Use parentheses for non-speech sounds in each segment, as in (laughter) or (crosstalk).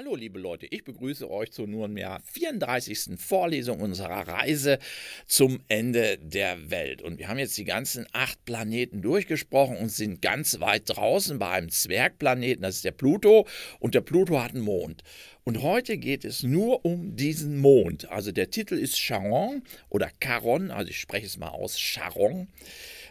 Hallo liebe Leute, ich begrüße euch zur nunmehr 34. Vorlesung unserer Reise zum Ende der Welt. Und wir haben jetzt die ganzen acht Planeten durchgesprochen und sind ganz weit draußen bei einem Zwergplaneten, das ist der Pluto, und der Pluto hat einen Mond. Und heute geht es nur um diesen Mond. Also der Titel ist Charon oder Charon, also ich spreche es mal aus, Charon.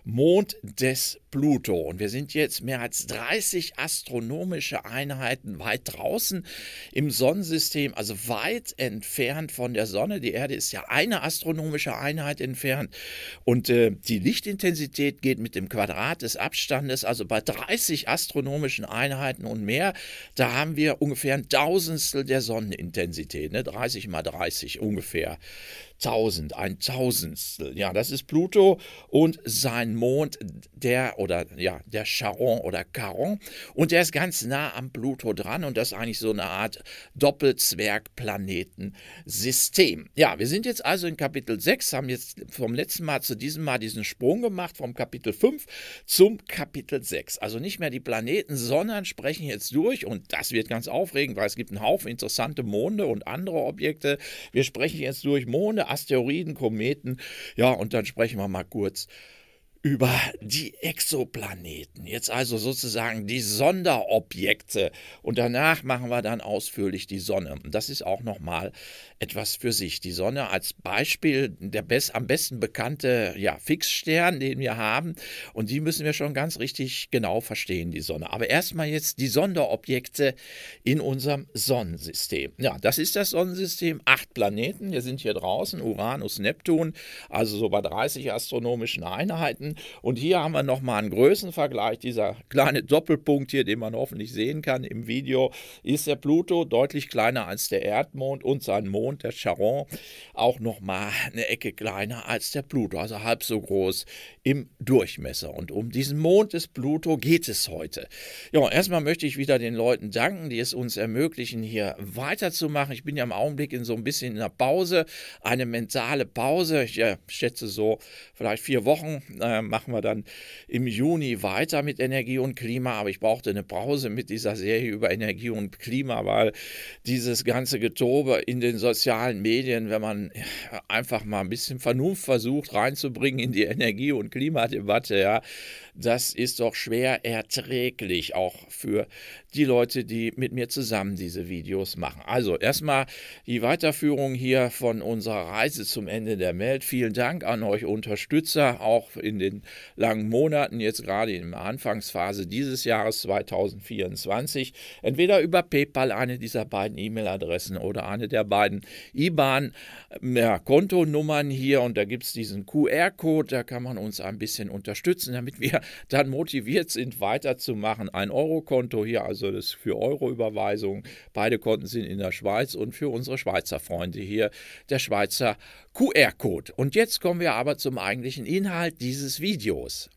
Mond des Pluto. Und wir sind jetzt mehr als 30 astronomische Einheiten weit draußen im Sonnensystem, also weit entfernt von der Sonne. Die Erde ist ja eine astronomische Einheit entfernt. Und äh, die Lichtintensität geht mit dem Quadrat des Abstandes, also bei 30 astronomischen Einheiten und mehr, da haben wir ungefähr ein Tausendstel der Sonnenintensität, ne? 30 mal 30 ungefähr. 1000, ein Tausendstel. Ja, das ist Pluto und sein Mond, der oder ja, der Charon oder Charon. Und der ist ganz nah am Pluto dran und das ist eigentlich so eine Art Doppelzwergplanetensystem. Ja, wir sind jetzt also in Kapitel 6, haben jetzt vom letzten Mal zu diesem Mal diesen Sprung gemacht, vom Kapitel 5 zum Kapitel 6. Also nicht mehr die Planeten, sondern sprechen jetzt durch und das wird ganz aufregend, weil es gibt einen Haufen interessante Monde und andere Objekte. Wir sprechen jetzt durch Monde, Asteroiden, Kometen. Ja, und dann sprechen wir mal kurz über die Exoplaneten. Jetzt also sozusagen die Sonderobjekte. Und danach machen wir dann ausführlich die Sonne. Und das ist auch nochmal etwas für sich. Die Sonne als Beispiel, der best, am besten bekannte ja, Fixstern, den wir haben. Und die müssen wir schon ganz richtig genau verstehen, die Sonne. Aber erstmal jetzt die Sonderobjekte in unserem Sonnensystem. Ja, das ist das Sonnensystem. Acht Planeten. Wir sind hier draußen. Uranus, Neptun. Also so bei 30 astronomischen Einheiten. Und hier haben wir nochmal einen Größenvergleich. Dieser kleine Doppelpunkt hier, den man hoffentlich sehen kann im Video, ist der Pluto deutlich kleiner als der Erdmond und sein Mond, der Charon, auch nochmal eine Ecke kleiner als der Pluto, also halb so groß im Durchmesser. Und um diesen Mond des Pluto geht es heute. Ja, erstmal möchte ich wieder den Leuten danken, die es uns ermöglichen, hier weiterzumachen. Ich bin ja im Augenblick in so ein bisschen einer Pause, eine mentale Pause. Ich äh, schätze so vielleicht vier Wochen. Ähm, machen wir dann im Juni weiter mit Energie und Klima. Aber ich brauchte eine Pause mit dieser Serie über Energie und Klima, weil dieses ganze Getobe in den sozialen Medien, wenn man einfach mal ein bisschen Vernunft versucht reinzubringen in die Energie- und Klimadebatte, ja, das ist doch schwer erträglich, auch für die Leute, die mit mir zusammen diese Videos machen. Also erstmal die Weiterführung hier von unserer Reise zum Ende der Welt. Vielen Dank an euch Unterstützer, auch in den langen Monaten, jetzt gerade in der Anfangsphase dieses Jahres 2024. Entweder über PayPal eine dieser beiden E-Mail-Adressen oder eine der beiden IBAN-Kontonummern ja, hier. Und da gibt es diesen QR-Code, da kann man uns ein bisschen unterstützen, damit wir dann motiviert sind, weiterzumachen. Ein Euro-Konto hier, also das für Euro-Überweisungen. Beide Konten sind in der Schweiz und für unsere Schweizer Freunde hier der Schweizer QR-Code. Und jetzt kommen wir aber zum eigentlichen Inhalt dieses Videos.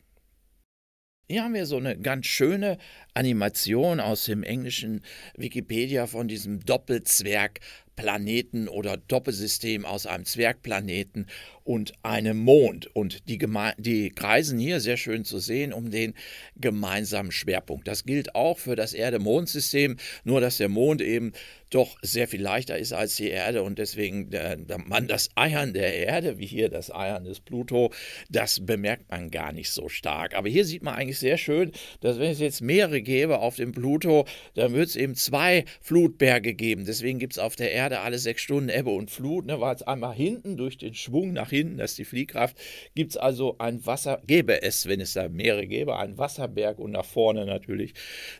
Hier haben wir so eine ganz schöne Animation aus dem englischen Wikipedia von diesem Doppelzwergplaneten oder Doppelsystem aus einem Zwergplaneten und einem Mond. Und die, die kreisen hier sehr schön zu sehen um den gemeinsamen Schwerpunkt. Das gilt auch für das Erde-Mond-System, nur dass der Mond eben doch sehr viel leichter ist als die Erde und deswegen der, der man das Eiern der Erde, wie hier das Eiern des Pluto, das bemerkt man gar nicht so stark. Aber hier sieht man eigentlich sehr schön, dass wenn es jetzt mehrere gäbe auf dem Pluto, dann würde es eben zwei Flutberge geben. Deswegen gibt es auf der Erde alle sechs Stunden Ebbe und Flut, ne, weil es einmal hinten durch den Schwung nach hinten, das ist die Fliehkraft, gibt es also ein Wasser, gäbe es, wenn es da mehrere gäbe, einen Wasserberg und nach vorne natürlich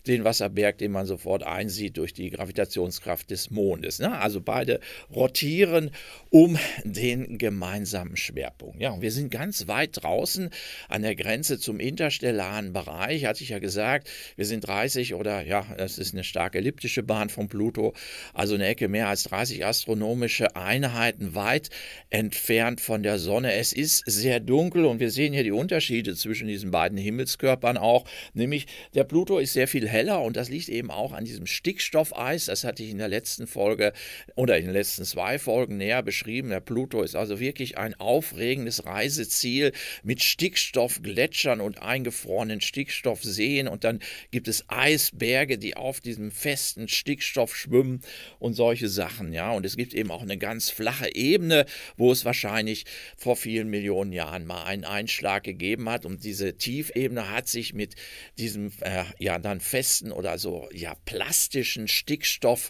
den Wasserberg, den man sofort einsieht durch die Gravitationskraft Schwerkraft des Mondes. Ne? Also beide rotieren um den gemeinsamen Schwerpunkt. Ja, und wir sind ganz weit draußen an der Grenze zum interstellaren Bereich, hatte ich ja gesagt. Wir sind 30 oder ja, das ist eine stark elliptische Bahn von Pluto, also eine Ecke mehr als 30 astronomische Einheiten weit entfernt von der Sonne. Es ist sehr dunkel und wir sehen hier die Unterschiede zwischen diesen beiden Himmelskörpern auch, nämlich der Pluto ist sehr viel heller und das liegt eben auch an diesem Stickstoffeis, das hatte ich in der letzten Folge oder in den letzten zwei Folgen näher beschrieben. Der Pluto ist also wirklich ein aufregendes Reiseziel mit Stickstoffgletschern und eingefrorenen Stickstoffseen und dann gibt es Eisberge, die auf diesem festen Stickstoff schwimmen und solche Sachen, ja. Und es gibt eben auch eine ganz flache Ebene, wo es wahrscheinlich vor vielen Millionen Jahren mal einen Einschlag gegeben hat und diese Tiefebene hat sich mit diesem äh, ja dann festen oder so ja plastischen Stickstoff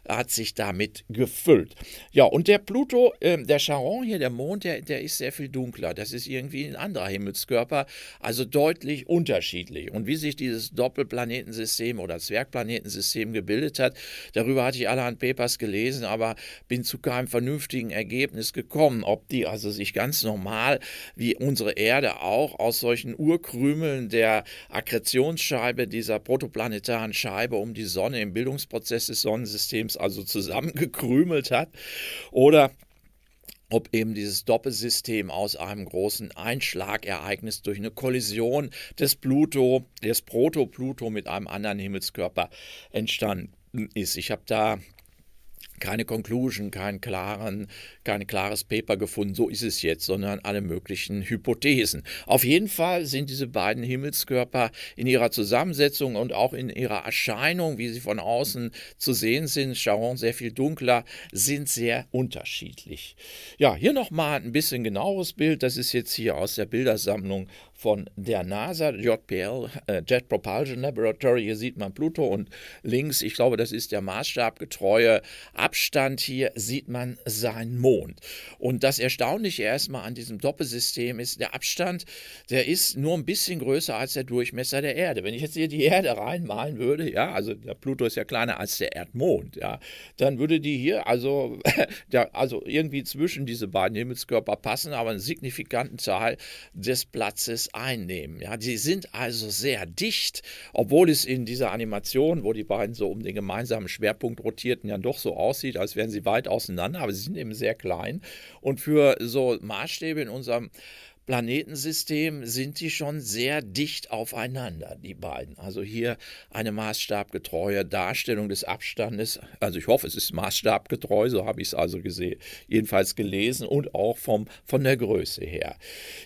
hat sich damit gefüllt. Ja, und der Pluto, äh, der Charon hier, der Mond, der, der ist sehr viel dunkler. Das ist irgendwie ein anderer Himmelskörper, also deutlich unterschiedlich. Und wie sich dieses Doppelplanetensystem oder Zwergplanetensystem gebildet hat, darüber hatte ich allerhand Papers gelesen, aber bin zu keinem vernünftigen Ergebnis gekommen, ob die also sich ganz normal wie unsere Erde auch aus solchen Urkrümeln der Akkretionsscheibe dieser protoplanetaren Scheibe um die Sonne im Bildungsprozess des Sonnensystems also zusammengekrümelt hat, oder ob eben dieses Doppelsystem aus einem großen Einschlagereignis durch eine Kollision des Pluto, des Proto-Pluto mit einem anderen Himmelskörper entstanden ist. Ich habe da keine Conclusion, kein, klaren, kein klares Paper gefunden, so ist es jetzt, sondern alle möglichen Hypothesen. Auf jeden Fall sind diese beiden Himmelskörper in ihrer Zusammensetzung und auch in ihrer Erscheinung, wie sie von außen zu sehen sind, Charon sehr viel dunkler, sind sehr unterschiedlich. Ja, hier nochmal ein bisschen genaueres Bild. Das ist jetzt hier aus der Bildersammlung von der NASA, JPL, äh, Jet Propulsion Laboratory. Hier sieht man Pluto und links, ich glaube, das ist der maßstabgetreue Abstand hier, sieht man seinen Mond. Und das Erstaunliche erstmal an diesem Doppelsystem ist, der Abstand, der ist nur ein bisschen größer als der Durchmesser der Erde. Wenn ich jetzt hier die Erde reinmalen würde, ja, also der Pluto ist ja kleiner als der Erdmond, ja, dann würde die hier also, ja, (laughs) also irgendwie zwischen diese beiden Himmelskörper passen, aber einen signifikanten Teil des Platzes einnehmen. Ja, die sind also sehr dicht, obwohl es in dieser Animation, wo die beiden so um den gemeinsamen Schwerpunkt rotierten, ja doch so aussieht, als wären sie weit auseinander, aber sie sind eben sehr klein. Und für so Maßstäbe in unserem Planetensystem sind die schon sehr dicht aufeinander, die beiden. Also hier eine maßstabgetreue Darstellung des Abstandes. Also ich hoffe, es ist maßstabgetreu, so habe ich es also gesehen, jedenfalls gelesen und auch vom, von der Größe her.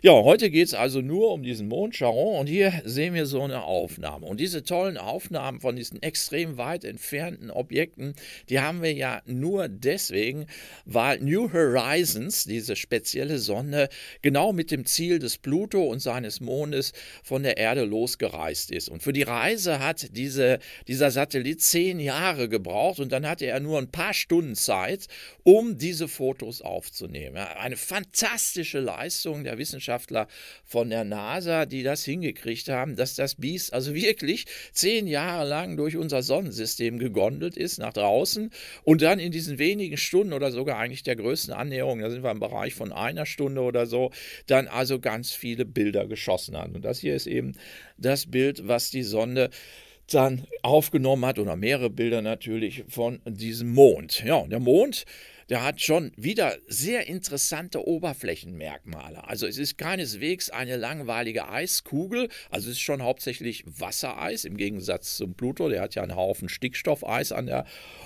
Ja, heute geht es also nur um diesen Mond Charon und hier sehen wir so eine Aufnahme. Und diese tollen Aufnahmen von diesen extrem weit entfernten Objekten, die haben wir ja nur deswegen, weil New Horizons, diese spezielle Sonne, genau mit dem Ziel des Pluto und seines Mondes von der Erde losgereist ist. Und für die Reise hat diese, dieser Satellit zehn Jahre gebraucht und dann hatte er nur ein paar Stunden Zeit, um diese Fotos aufzunehmen. Eine fantastische Leistung der Wissenschaftler von der NASA, die das hingekriegt haben, dass das Biest also wirklich zehn Jahre lang durch unser Sonnensystem gegondelt ist nach draußen und dann in diesen wenigen Stunden oder sogar eigentlich der größten Annäherung, da sind wir im Bereich von einer Stunde oder so, dann also ganz viele Bilder geschossen hat. Und das hier ist eben das Bild, was die Sonde dann aufgenommen hat, oder mehrere Bilder natürlich von diesem Mond. Ja, und der Mond der hat schon wieder sehr interessante Oberflächenmerkmale. Also es ist keineswegs eine langweilige Eiskugel, also es ist schon hauptsächlich Wassereis im Gegensatz zum Pluto, der hat ja einen Haufen Stickstoffeis an der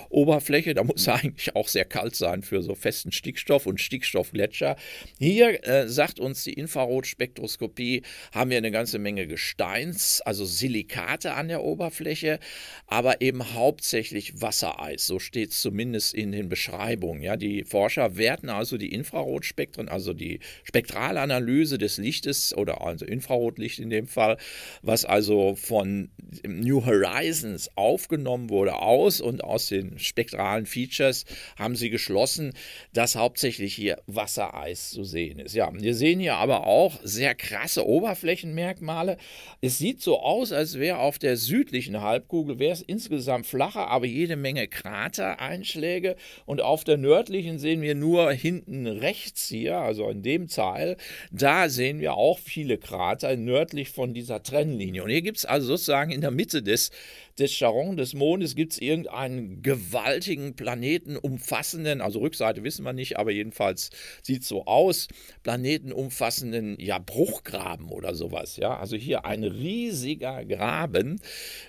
Oberfläche, da muss er (laughs) eigentlich auch sehr kalt sein für so festen Stickstoff und Stickstoffgletscher. Hier äh, sagt uns die Infrarotspektroskopie, haben wir eine ganze Menge Gesteins, also Silikate an der Oberfläche, aber eben hauptsächlich Wassereis, so steht es zumindest in den Beschreibungen. Ja. Ja, die Forscher werten also die Infrarotspektren, also die Spektralanalyse des Lichtes oder also Infrarotlicht in dem Fall, was also von New Horizons aufgenommen wurde, aus und aus den spektralen Features haben sie geschlossen, dass hauptsächlich hier Wassereis zu sehen ist. Ja, wir sehen hier aber auch sehr krasse Oberflächenmerkmale. Es sieht so aus, als wäre auf der südlichen Halbkugel wäre es insgesamt flacher, aber jede Menge Kratereinschläge und auf der nördlichen nördlichen sehen wir nur hinten rechts hier, also in dem Teil, da sehen wir auch viele Krater nördlich von dieser Trennlinie. Und hier gibt es also sozusagen in der Mitte des des Charon, des Mondes, gibt es irgendeinen gewaltigen Planeten umfassenden, also Rückseite wissen wir nicht, aber jedenfalls sieht so aus, Planeten umfassenden, ja, Bruchgraben oder sowas, ja. Also hier ein riesiger Graben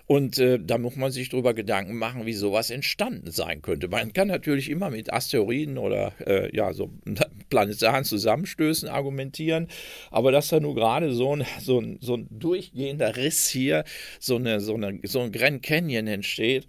und äh, da muss man sich drüber Gedanken machen, wie sowas entstanden sein könnte. Man kann natürlich immer mit Asteroiden oder äh, ja, so (laughs) planetaren Zusammenstößen argumentieren, aber dass da nur gerade so ein, so, ein, so ein durchgehender Riss hier, so, eine, so, eine, so ein Grenz Canyon entsteht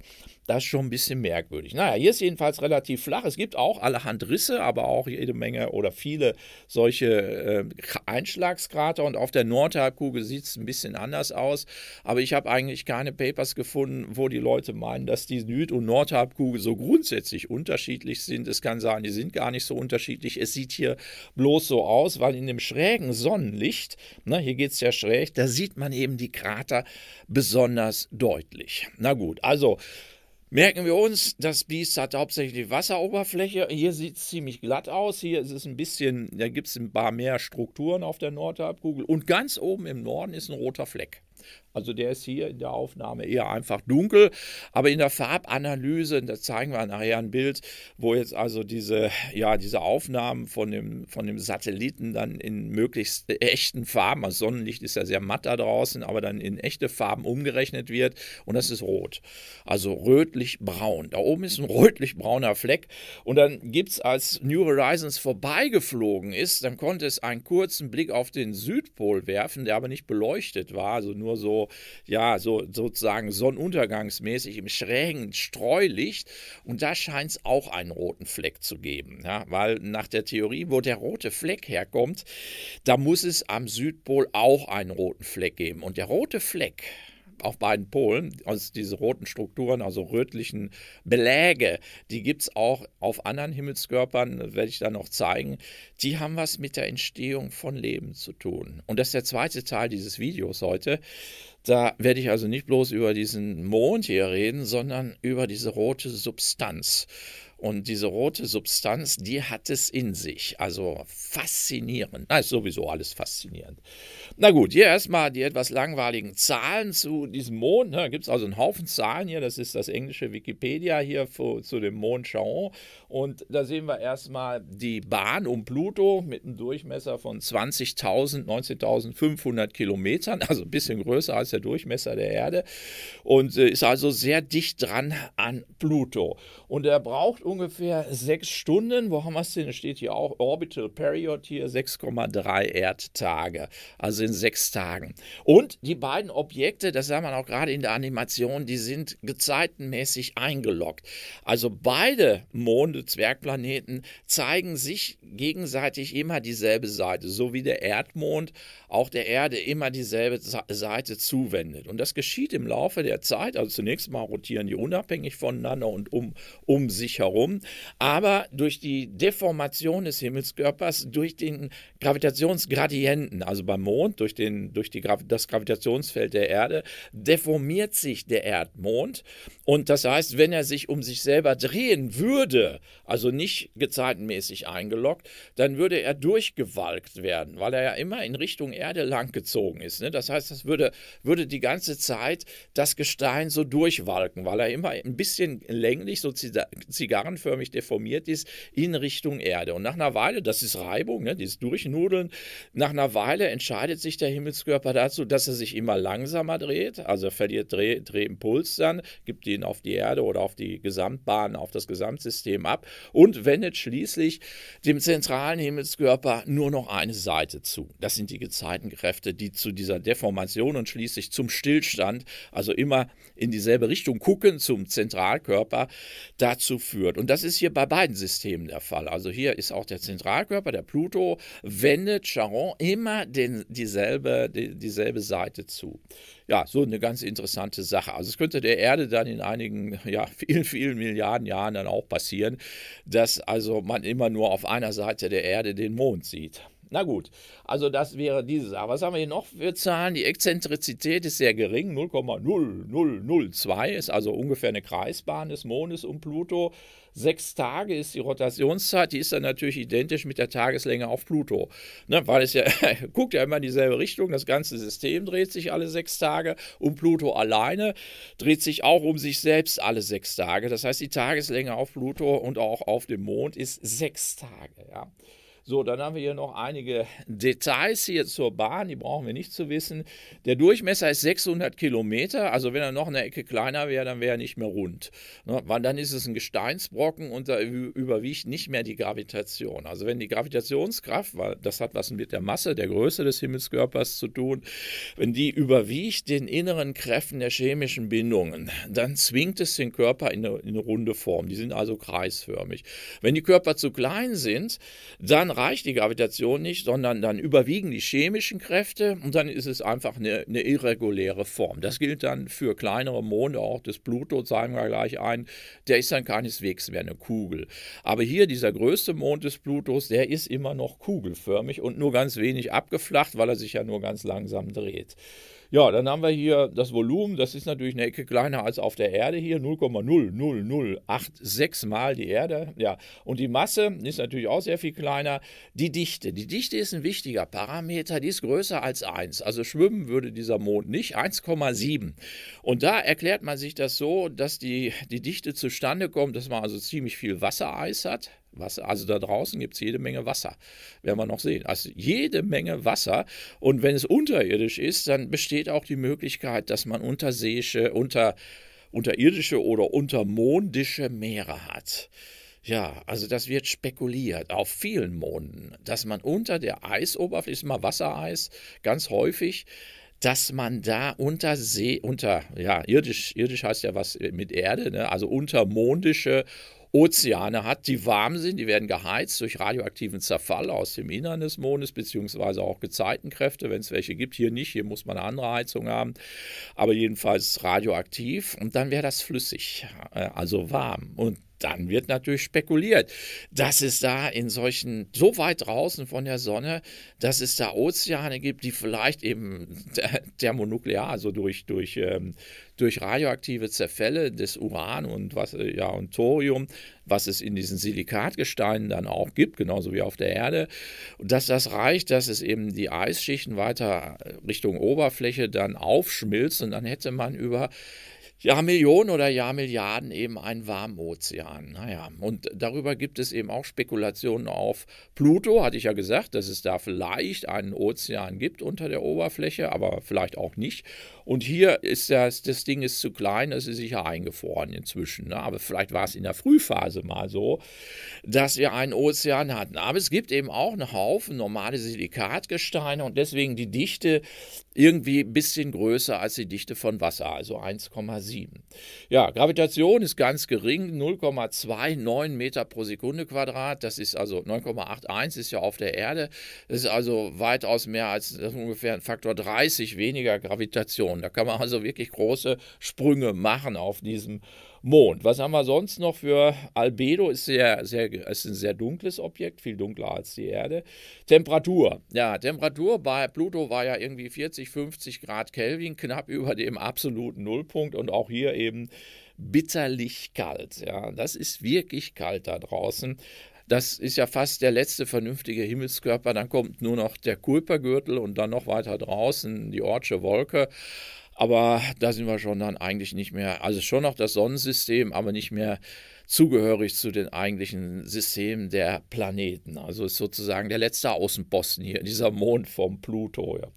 das ist schon ein bisschen merkwürdig. Naja, hier ist jedenfalls relativ flach. Es gibt auch allerhand Risse, aber auch jede Menge oder viele solche äh, Einschlagskrater. Und auf der Nordhalbkugel sieht es ein bisschen anders aus. Aber ich habe eigentlich keine Papers gefunden, wo die Leute meinen, dass die Süd- und Nordhalbkugel so grundsätzlich unterschiedlich sind. Es kann sein, die sind gar nicht so unterschiedlich. Es sieht hier bloß so aus, weil in dem schrägen Sonnenlicht, ne, hier geht es ja schräg, da sieht man eben die Krater besonders deutlich. Na gut, also merken wir uns, das Biest hat hauptsächlich Wasseroberfläche. Hier sieht es ziemlich glatt aus. Hier ist es ein bisschen, da gibt es ein paar mehr Strukturen auf der Nordhalbkugel. Und ganz oben im Norden ist ein roter Fleck. Also der ist hier in der Aufnahme eher einfach dunkel, aber in der Farbanalyse, da zeigen wir nachher ein Bild, wo jetzt also diese, ja, diese Aufnahmen von dem, von dem Satelliten dann in möglichst echten Farben, also Sonnenlicht ist ja sehr matt da draußen, aber dann in echte Farben umgerechnet wird und das ist rot. Also rötlich-braun. Da oben ist ein rötlich-brauner Fleck und dann gibt es, als New Horizons vorbeigeflogen ist, dann konnte es einen kurzen Blick auf den Südpol werfen, der aber nicht beleuchtet war, also nur so ja, so sozusagen sonnenuntergangsmäßig im schrägen Streulicht. Und da scheint es auch einen roten Fleck zu geben, ja, weil nach der Theorie, wo der rote Fleck herkommt, da muss es am Südpol auch einen roten Fleck geben. Und der rote Fleck, auf beiden Polen, also diese roten Strukturen, also rötlichen Beläge, die gibt es auch auf anderen Himmelskörpern, werde ich dann noch zeigen, die haben was mit der Entstehung von Leben zu tun. Und das ist der zweite Teil dieses Videos heute. Da werde ich also nicht bloß über diesen Mond hier reden, sondern über diese rote Substanz. Und diese rote Substanz, die hat es in sich. Also faszinierend. Na, ist sowieso alles faszinierend. Na gut, hier erstmal die etwas langweiligen Zahlen zu diesem Mond. Ne? Da gibt es also einen Haufen Zahlen hier. Das ist das englische Wikipedia hier für, zu dem Mond Chaon. Und da sehen wir erstmal die Bahn um Pluto mit einem Durchmesser von 20.000, 19.500 Kilometern, (laughs) also ein bisschen größer als der Durchmesser der Erde und äh, ist also sehr dicht dran an Pluto. Und er braucht ungefähr sechs Stunden, wo haben wir es denn? Steht hier auch Orbital Period hier, 6,3 Erdtage, also in sechs Tagen. Und die beiden Objekte, das sah man auch gerade in der Animation, die sind gezeitenmäßig eingeloggt. Also beide Monde Zwergplaneten zeigen sich gegenseitig immer dieselbe Seite, so wie der Erdmond auch der Erde immer dieselbe Seite zuwendet. Und das geschieht im Laufe der Zeit. Also zunächst mal rotieren die unabhängig voneinander und um, um sich herum. Aber durch die Deformation des Himmelskörpers, durch den Gravitationsgradienten, also beim Mond, durch, den, durch die, das Gravitationsfeld der Erde, deformiert sich der Erdmond. Und das heißt, wenn er sich um sich selber drehen würde, also nicht gezeitenmäßig eingeloggt, dann würde er durchgewalkt werden, weil er ja immer in Richtung Erde langgezogen ist. Ne? Das heißt, das würde, würde die ganze Zeit das Gestein so durchwalken, weil er immer ein bisschen länglich, so zigarrenförmig deformiert ist, in Richtung Erde. Und nach einer Weile, das ist Reibung, ne? dieses Durchnudeln, nach einer Weile entscheidet sich der Himmelskörper dazu, dass er sich immer langsamer dreht, also verliert Dreh, Drehimpuls dann, gibt ihn auf die Erde oder auf die Gesamtbahn, auf das Gesamtsystem ab ab und wendet schließlich dem zentralen Himmelskörper nur noch eine Seite zu. Das sind die Gezeitenkräfte, die zu dieser Deformation und schließlich zum Stillstand, also immer in dieselbe Richtung gucken zum Zentralkörper, dazu führt. Und das ist hier bei beiden Systemen der Fall. Also hier ist auch der Zentralkörper, der Pluto, wendet Charon immer den, dieselbe, die, dieselbe Seite zu ja, so eine ganz interessante Sache. Also es könnte der Erde dann in einigen, (laughs) ja, vielen, vielen Milliarden Jahren dann auch passieren, dass also man immer nur auf einer Seite der Erde den Mond sieht. Na gut, also das wäre diese Sache. Was haben wir hier noch für Zahlen? Die Exzentrizität ist sehr gering, 0,0002 ist also ungefähr eine Kreisbahn des Mondes um Pluto. Sechs Tage ist die Rotationszeit, die ist dann natürlich identisch mit der Tageslänge auf Pluto. Ne? weil es ja, (laughs) guckt ja immer in dieselbe Richtung, das ganze System dreht sich alle sechs Tage um Pluto alleine, dreht sich auch um sich selbst alle sechs Tage. Das heißt, die Tageslänge auf Pluto und auch auf dem Mond ist sechs Tage. Ja. So, dann haben wir hier noch einige (laughs) Details hier zur Bahn, die brauchen wir nicht zu wissen. Der Durchmesser ist 600 Kilometer, also wenn er noch eine Ecke kleiner wäre, dann wäre er nicht mehr rund. Ne? dann ist es ein Gesteinsbrocken und da überwiegt nicht mehr die Gravitation. Also wenn die Gravitationskraft, weil das hat was mit der Masse, der Größe des Himmelskörpers zu tun, wenn die überwiegt den inneren Kräften der chemischen Bindungen, dann zwingt es den Körper in eine, in eine runde Form. Die sind also kreisförmig. Wenn die Körper zu klein sind, dann reicht die Gravitation nicht, sondern dann überwiegen die chemischen Kräfte und dann ist es einfach eine, eine irreguläre Form. Das gilt dann für kleinere Monde, auch des Pluto, zeigen wir gleich ein. Der ist dann keineswegs mehr eine Kugel. Aber hier dieser größte Mond des Plutos, der ist immer noch kugelförmig und nur ganz wenig abgeflacht, weil er sich ja nur ganz langsam dreht. Ja, dann haben wir hier das Volumen. Das ist natürlich eine Ecke kleiner als auf der Erde hier. 0,00086 mal die Erde. Ja, und die Masse ist natürlich auch sehr viel kleiner. Die Dichte. Die Dichte ist ein wichtiger Parameter. Die ist größer als 1. Also schwimmen würde dieser Mond nicht. 1,7. Und da erklärt man sich das so, dass die, die Dichte zustande kommt, dass man also ziemlich viel Wassereis hat Wasser. Also da draußen gibt es jede Menge Wasser. Werden wir noch sehen. Also jede Menge Wasser. Und wenn es unterirdisch ist, dann besteht auch die Möglichkeit, dass man unterseeische, unter, unterirdische oder untermondische Meere hat. Ja, also das wird spekuliert auf vielen Monden, dass man unter der Eisoberfläche, ist immer Wassereis, ganz häufig, dass man da unter See, unter, ja, irdisch, irdisch heißt ja was mit Erde, ne? also untermondische Ozeane hat, die warm sind, die werden geheizt durch radioaktiven Zerfall aus dem Innern des Mondes, beziehungsweise auch Gezeitenkräfte, wenn es welche gibt. Hier nicht, hier muss man eine andere Heizung haben, aber jedenfalls radioaktiv und dann wäre das flüssig, äh, also warm. Und dann wird natürlich spekuliert, dass es da in solchen, so weit draußen von der Sonne, dass es da Ozeane gibt, die vielleicht eben (laughs) thermonuklear, also durch, durch, ähm, durch radioaktive Zerfälle des Uran und, was, äh, ja, und Thorium, was es in diesen Silikatgesteinen dann auch gibt, genauso wie auf der Erde, dass das reicht, dass es eben die Eisschichten weiter äh, Richtung Oberfläche dann aufschmilzt und dann hätte man über Jahrmillionen oder Jahrmilliarden eben ein warmen Ozean. Naja, und darüber gibt es eben auch Spekulationen auf Pluto, hatte ich ja gesagt, dass es da vielleicht einen Ozean gibt unter der Oberfläche, aber vielleicht auch nicht. Und hier ist das, das Ding ist zu klein, das ist sicher eingefroren inzwischen. Ne? Aber vielleicht war es in der Frühphase mal so, dass wir einen Ozean hatten. Aber es gibt eben auch einen Haufen normale Silikatgesteine und deswegen die Dichte irgendwie ein bisschen größer als die Dichte von Wasser, also 1,7. Ja, Gravitation ist ganz gering, 0,29 Meter pro Sekunde Quadrat. Das ist also 9,81 ist ja auf der Erde. Das ist also weitaus mehr als ungefähr ein Faktor 30 weniger Gravitation. Da kann man also wirklich große Sprünge machen auf diesem Mond. Was haben wir sonst noch für Albedo? Ist, sehr, sehr, ist ein sehr dunkles Objekt, viel dunkler als die Erde. Temperatur. Ja, Temperatur bei Pluto war ja irgendwie 40, 50 Grad Kelvin, knapp über dem absoluten Nullpunkt und auch hier eben bitterlich kalt. Ja, das ist wirklich kalt da draußen. Das ist ja fast der letzte vernünftige Himmelskörper. Dann kommt nur noch der Kulpergürtel und dann noch weiter draußen die Ortsche Wolke. Aber da sind wir schon dann eigentlich nicht mehr, also schon noch das Sonnensystem, aber nicht mehr zugehörig zu den eigentlichen Systemen der Planeten. Also ist sozusagen der letzte Außenposten hier, dieser Mond vom Pluto. Ja.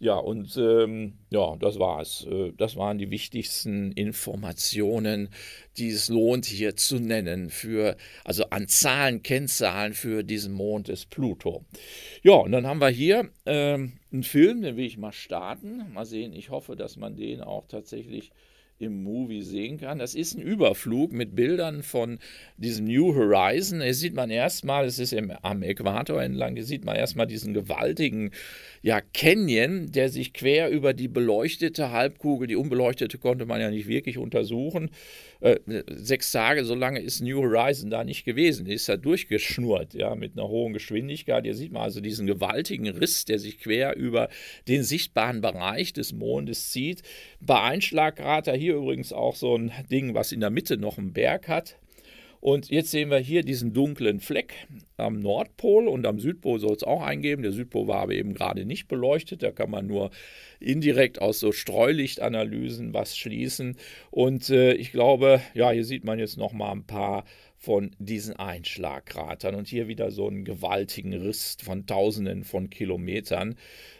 Ja, und ähm, ja, das war's. Äh, das waren die wichtigsten Informationen, die es lohnt hier zu nennen, für, also an Zahlen, Kennzahlen für diesen Mond des Pluto. Ja, und dann haben wir hier ähm, einen Film, den will ich mal starten. Mal sehen, ich hoffe, dass man den auch tatsächlich im Movie sehen kann. Das ist ein Überflug mit Bildern von diesem New Horizon. Hier sieht man erstmal, es ist im, am Äquator entlang, hier sieht man erstmal diesen gewaltigen ja, Canyon, der sich quer über die beleuchtete Halbkugel, die unbeleuchtete konnte man ja nicht wirklich untersuchen, äh, sechs Tage, so lange ist New Horizon da nicht gewesen. Die ist da durchgeschnurrt, ja, mit einer hohen Geschwindigkeit. Hier sieht man also diesen gewaltigen Riss, der sich quer über den sichtbaren Bereich des Mondes zieht. Bei Einschlagkrater hier übrigens auch so ein Ding, was in der Mitte noch einen Berg hat. Und jetzt sehen wir hier diesen dunklen Fleck am Nordpol und am Südpol soll es auch eingeben. Der Südpol war aber eben gerade nicht beleuchtet. Da kann man nur indirekt aus so Streulichtanalysen was schließen. Und äh, ich glaube, ja, hier sieht man jetzt noch mal ein paar von diesen Einschlagkratern. Und hier wieder so einen gewaltigen Riss von Tausenden von Kilometern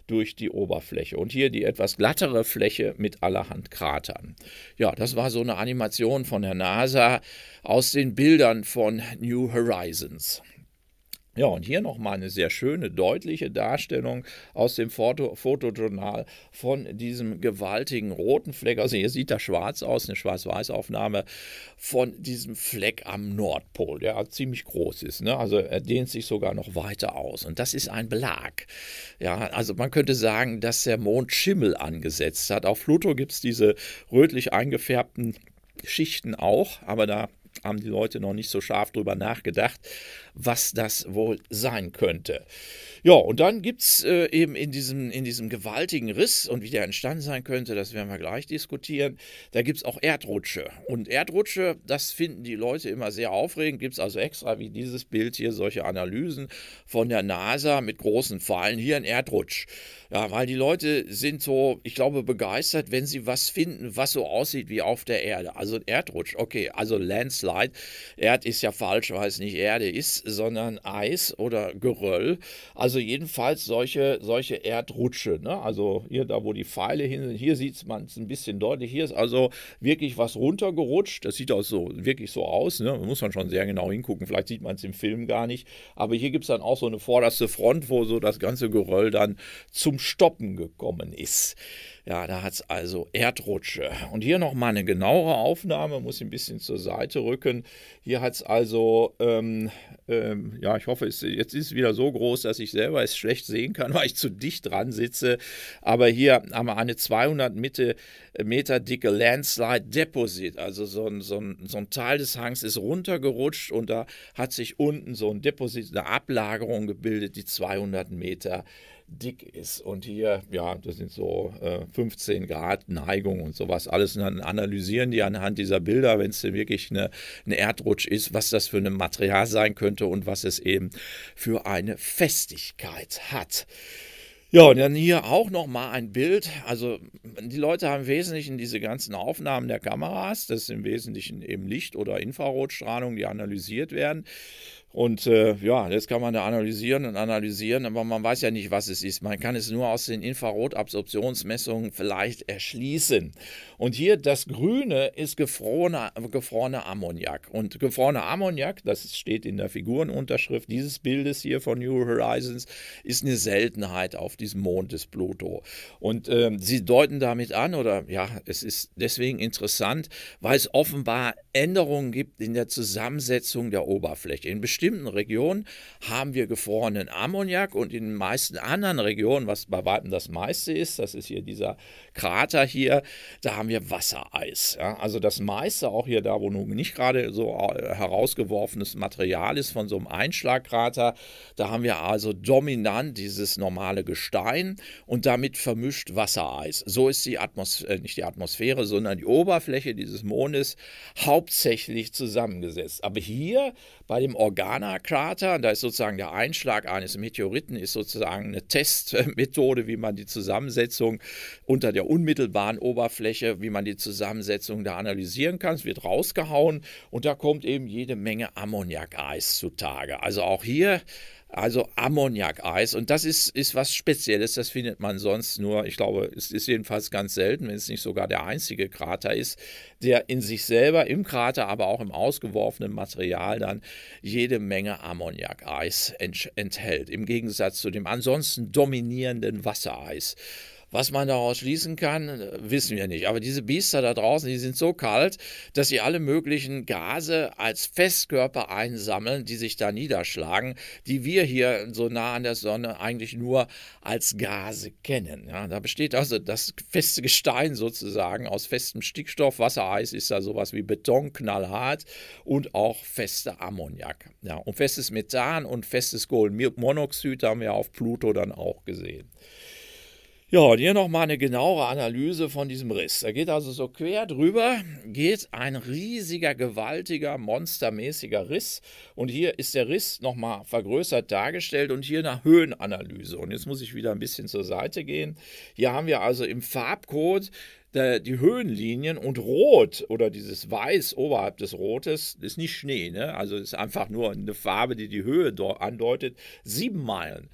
durch die Oberfläche. Und hier die etwas glattere Fläche mit allerhand Kratern. Ja, das war so eine Animation von der NASA aus den Bildern von New Horizons. Ja, und hier nochmal eine sehr schöne, deutliche Darstellung aus dem Foto, Fotojournal von diesem gewaltigen roten Fleck. Also hier sieht das schwarz aus, eine Schwarz-Weiß-Aufnahme von diesem Fleck am Nordpol, der ziemlich groß ist. Ne? Also er dehnt sich sogar noch weiter aus. Und das ist ein Belag. Ja, also man könnte sagen, dass der Mond Schimmel angesetzt hat. Auf Pluto gibt es diese rötlich eingefärbten Schichten auch, aber da haben die Leute noch nicht so scharf drüber nachgedacht was das wohl sein könnte. Ja, und dann gibt es äh, eben in diesem, in diesem gewaltigen Riss und wie der entstanden sein könnte, das werden wir gleich diskutieren, da gibt es auch Erdrutsche. Und Erdrutsche, das finden die Leute immer sehr aufregend, gibt es also extra wie dieses Bild hier solche Analysen von der NASA mit großen Pfeilen, hier ein Erdrutsch. Ja, weil die Leute sind so, ich glaube, begeistert, wenn sie was finden, was so aussieht wie auf der Erde. Also ein Erdrutsch, okay, also Landslide. Erd ist ja falsch, weil es nicht Erde ist sondern Eis oder Geröll. Also jedenfalls solche, solche Erdrutsche. Ne? Also hier, da wo die Pfeile hin sind, hier sieht man es ein bisschen deutlich. Hier ist also wirklich was runtergerutscht. Das sieht auch so, wirklich so aus. Ne? Muss man schon sehr genau hingucken. Vielleicht sieht man es im Film gar nicht. Aber hier gibt es dann auch so eine vorderste Front, wo so das ganze Geröll dann zum Stoppen gekommen ist. Ja, da hat es also Erdrutsche. Und hier nochmal eine genauere Aufnahme, muss ich ein bisschen zur Seite rücken. Hier hat es also, ähm, ähm, ja, ich hoffe, es, jetzt ist es wieder so groß, dass ich selber es schlecht sehen kann, (laughs) weil ich zu dicht dran sitze. Aber hier haben wir eine 200 Mitte, äh, Meter dicke Landslide Deposit. Also so ein, so, ein, so ein Teil des Hangs ist runtergerutscht und da hat sich unten so ein Deposit, eine Ablagerung gebildet, die 200 Meter dick ist. Und hier, ja, das sind so äh, 15 Grad Neigung und sowas. Alles und dann analysieren die anhand dieser Bilder, wenn es denn wirklich ein eine Erdrutsch ist, was das für ein Material sein könnte und was es eben für eine Festigkeit hat. Ja, und dann hier auch nochmal ein Bild. Also die Leute haben im Wesentlichen diese ganzen Aufnahmen der Kameras, das ist im Wesentlichen eben Licht- oder Infrarotstrahlung, die analysiert werden. Und äh, ja, das kann man da analysieren und analysieren, aber man weiß ja nicht, was es ist. Man kann es nur aus den Infrarotabsorptionsmessungen vielleicht erschließen. Und hier das Grüne ist gefrorener gefrorene Ammoniak. Und gefrorener Ammoniak, das steht in der Figurenunterschrift dieses Bildes hier von New Horizons, ist eine Seltenheit auf diesem Mond des Pluto. Und ähm, sie deuten damit an, oder ja, es ist deswegen interessant, weil es offenbar Änderungen gibt in der Zusammensetzung der Oberfläche. In bestimmten bestimmten Regionen haben wir gefrorenen Ammoniak und in den meisten anderen Regionen, was bei weitem das meiste ist, das ist hier dieser Krater hier, da haben wir Wassereis. Ja? Also das meiste auch hier da, wo nun nicht gerade so äh, herausgeworfenes Material ist von so einem Einschlagkrater, da haben wir also dominant dieses normale Gestein und damit vermischt Wassereis. So ist die Atmosphäre, äh, nicht die Atmosphäre, sondern die Oberfläche dieses Mondes hauptsächlich zusammengesetzt. Aber hier bei dem Organ Mariana-Krater. Da ist sozusagen der Einschlag eines Meteoriten, ist sozusagen eine Testmethode, wie man die Zusammensetzung unter der unmittelbaren Oberfläche, wie man die Zusammensetzung da analysieren kann. Es wird rausgehauen und da kommt eben jede Menge Ammoniakeis zutage. Also auch hier also Ammoniakeis. Und das ist, ist was Spezielles, das findet man sonst nur, ich glaube, es ist jedenfalls ganz selten, wenn es nicht sogar der einzige Krater ist, der in sich selber im Krater, aber auch im ausgeworfenen Material dann jede Menge Ammoniakeis enthält. Im Gegensatz zu dem ansonsten dominierenden Wassereis. Was man daraus schließen kann, äh, wissen wir nicht. Aber diese Biester da draußen, die sind so kalt, dass sie alle möglichen Gase als Festkörper einsammeln, die sich da niederschlagen, die wir hier so nah an der Sonne eigentlich nur als Gase kennen. Ja, da besteht also das feste Gestein sozusagen aus festem Stickstoff. Wassereis ist da sowas wie Beton, knallhart und auch feste Ammoniak. Ja, und festes Methan und festes Kohlenmonoxid haben wir auf Pluto dann auch gesehen. Ja, und hier nochmal eine genauere Analyse von diesem Riss. Da geht also so quer drüber, geht ein riesiger, gewaltiger, monstermäßiger Riss. Und hier ist der Riss nochmal vergrößert dargestellt und hier eine Höhenanalyse. Und jetzt muss ich wieder ein bisschen zur Seite gehen. Hier haben wir also im Farbcode äh, die Höhenlinien und Rot oder dieses Weiß oberhalb des Rotes ist nicht Schnee, ne? also ist einfach nur eine Farbe, die die Höhe andeutet, sieben Meilen.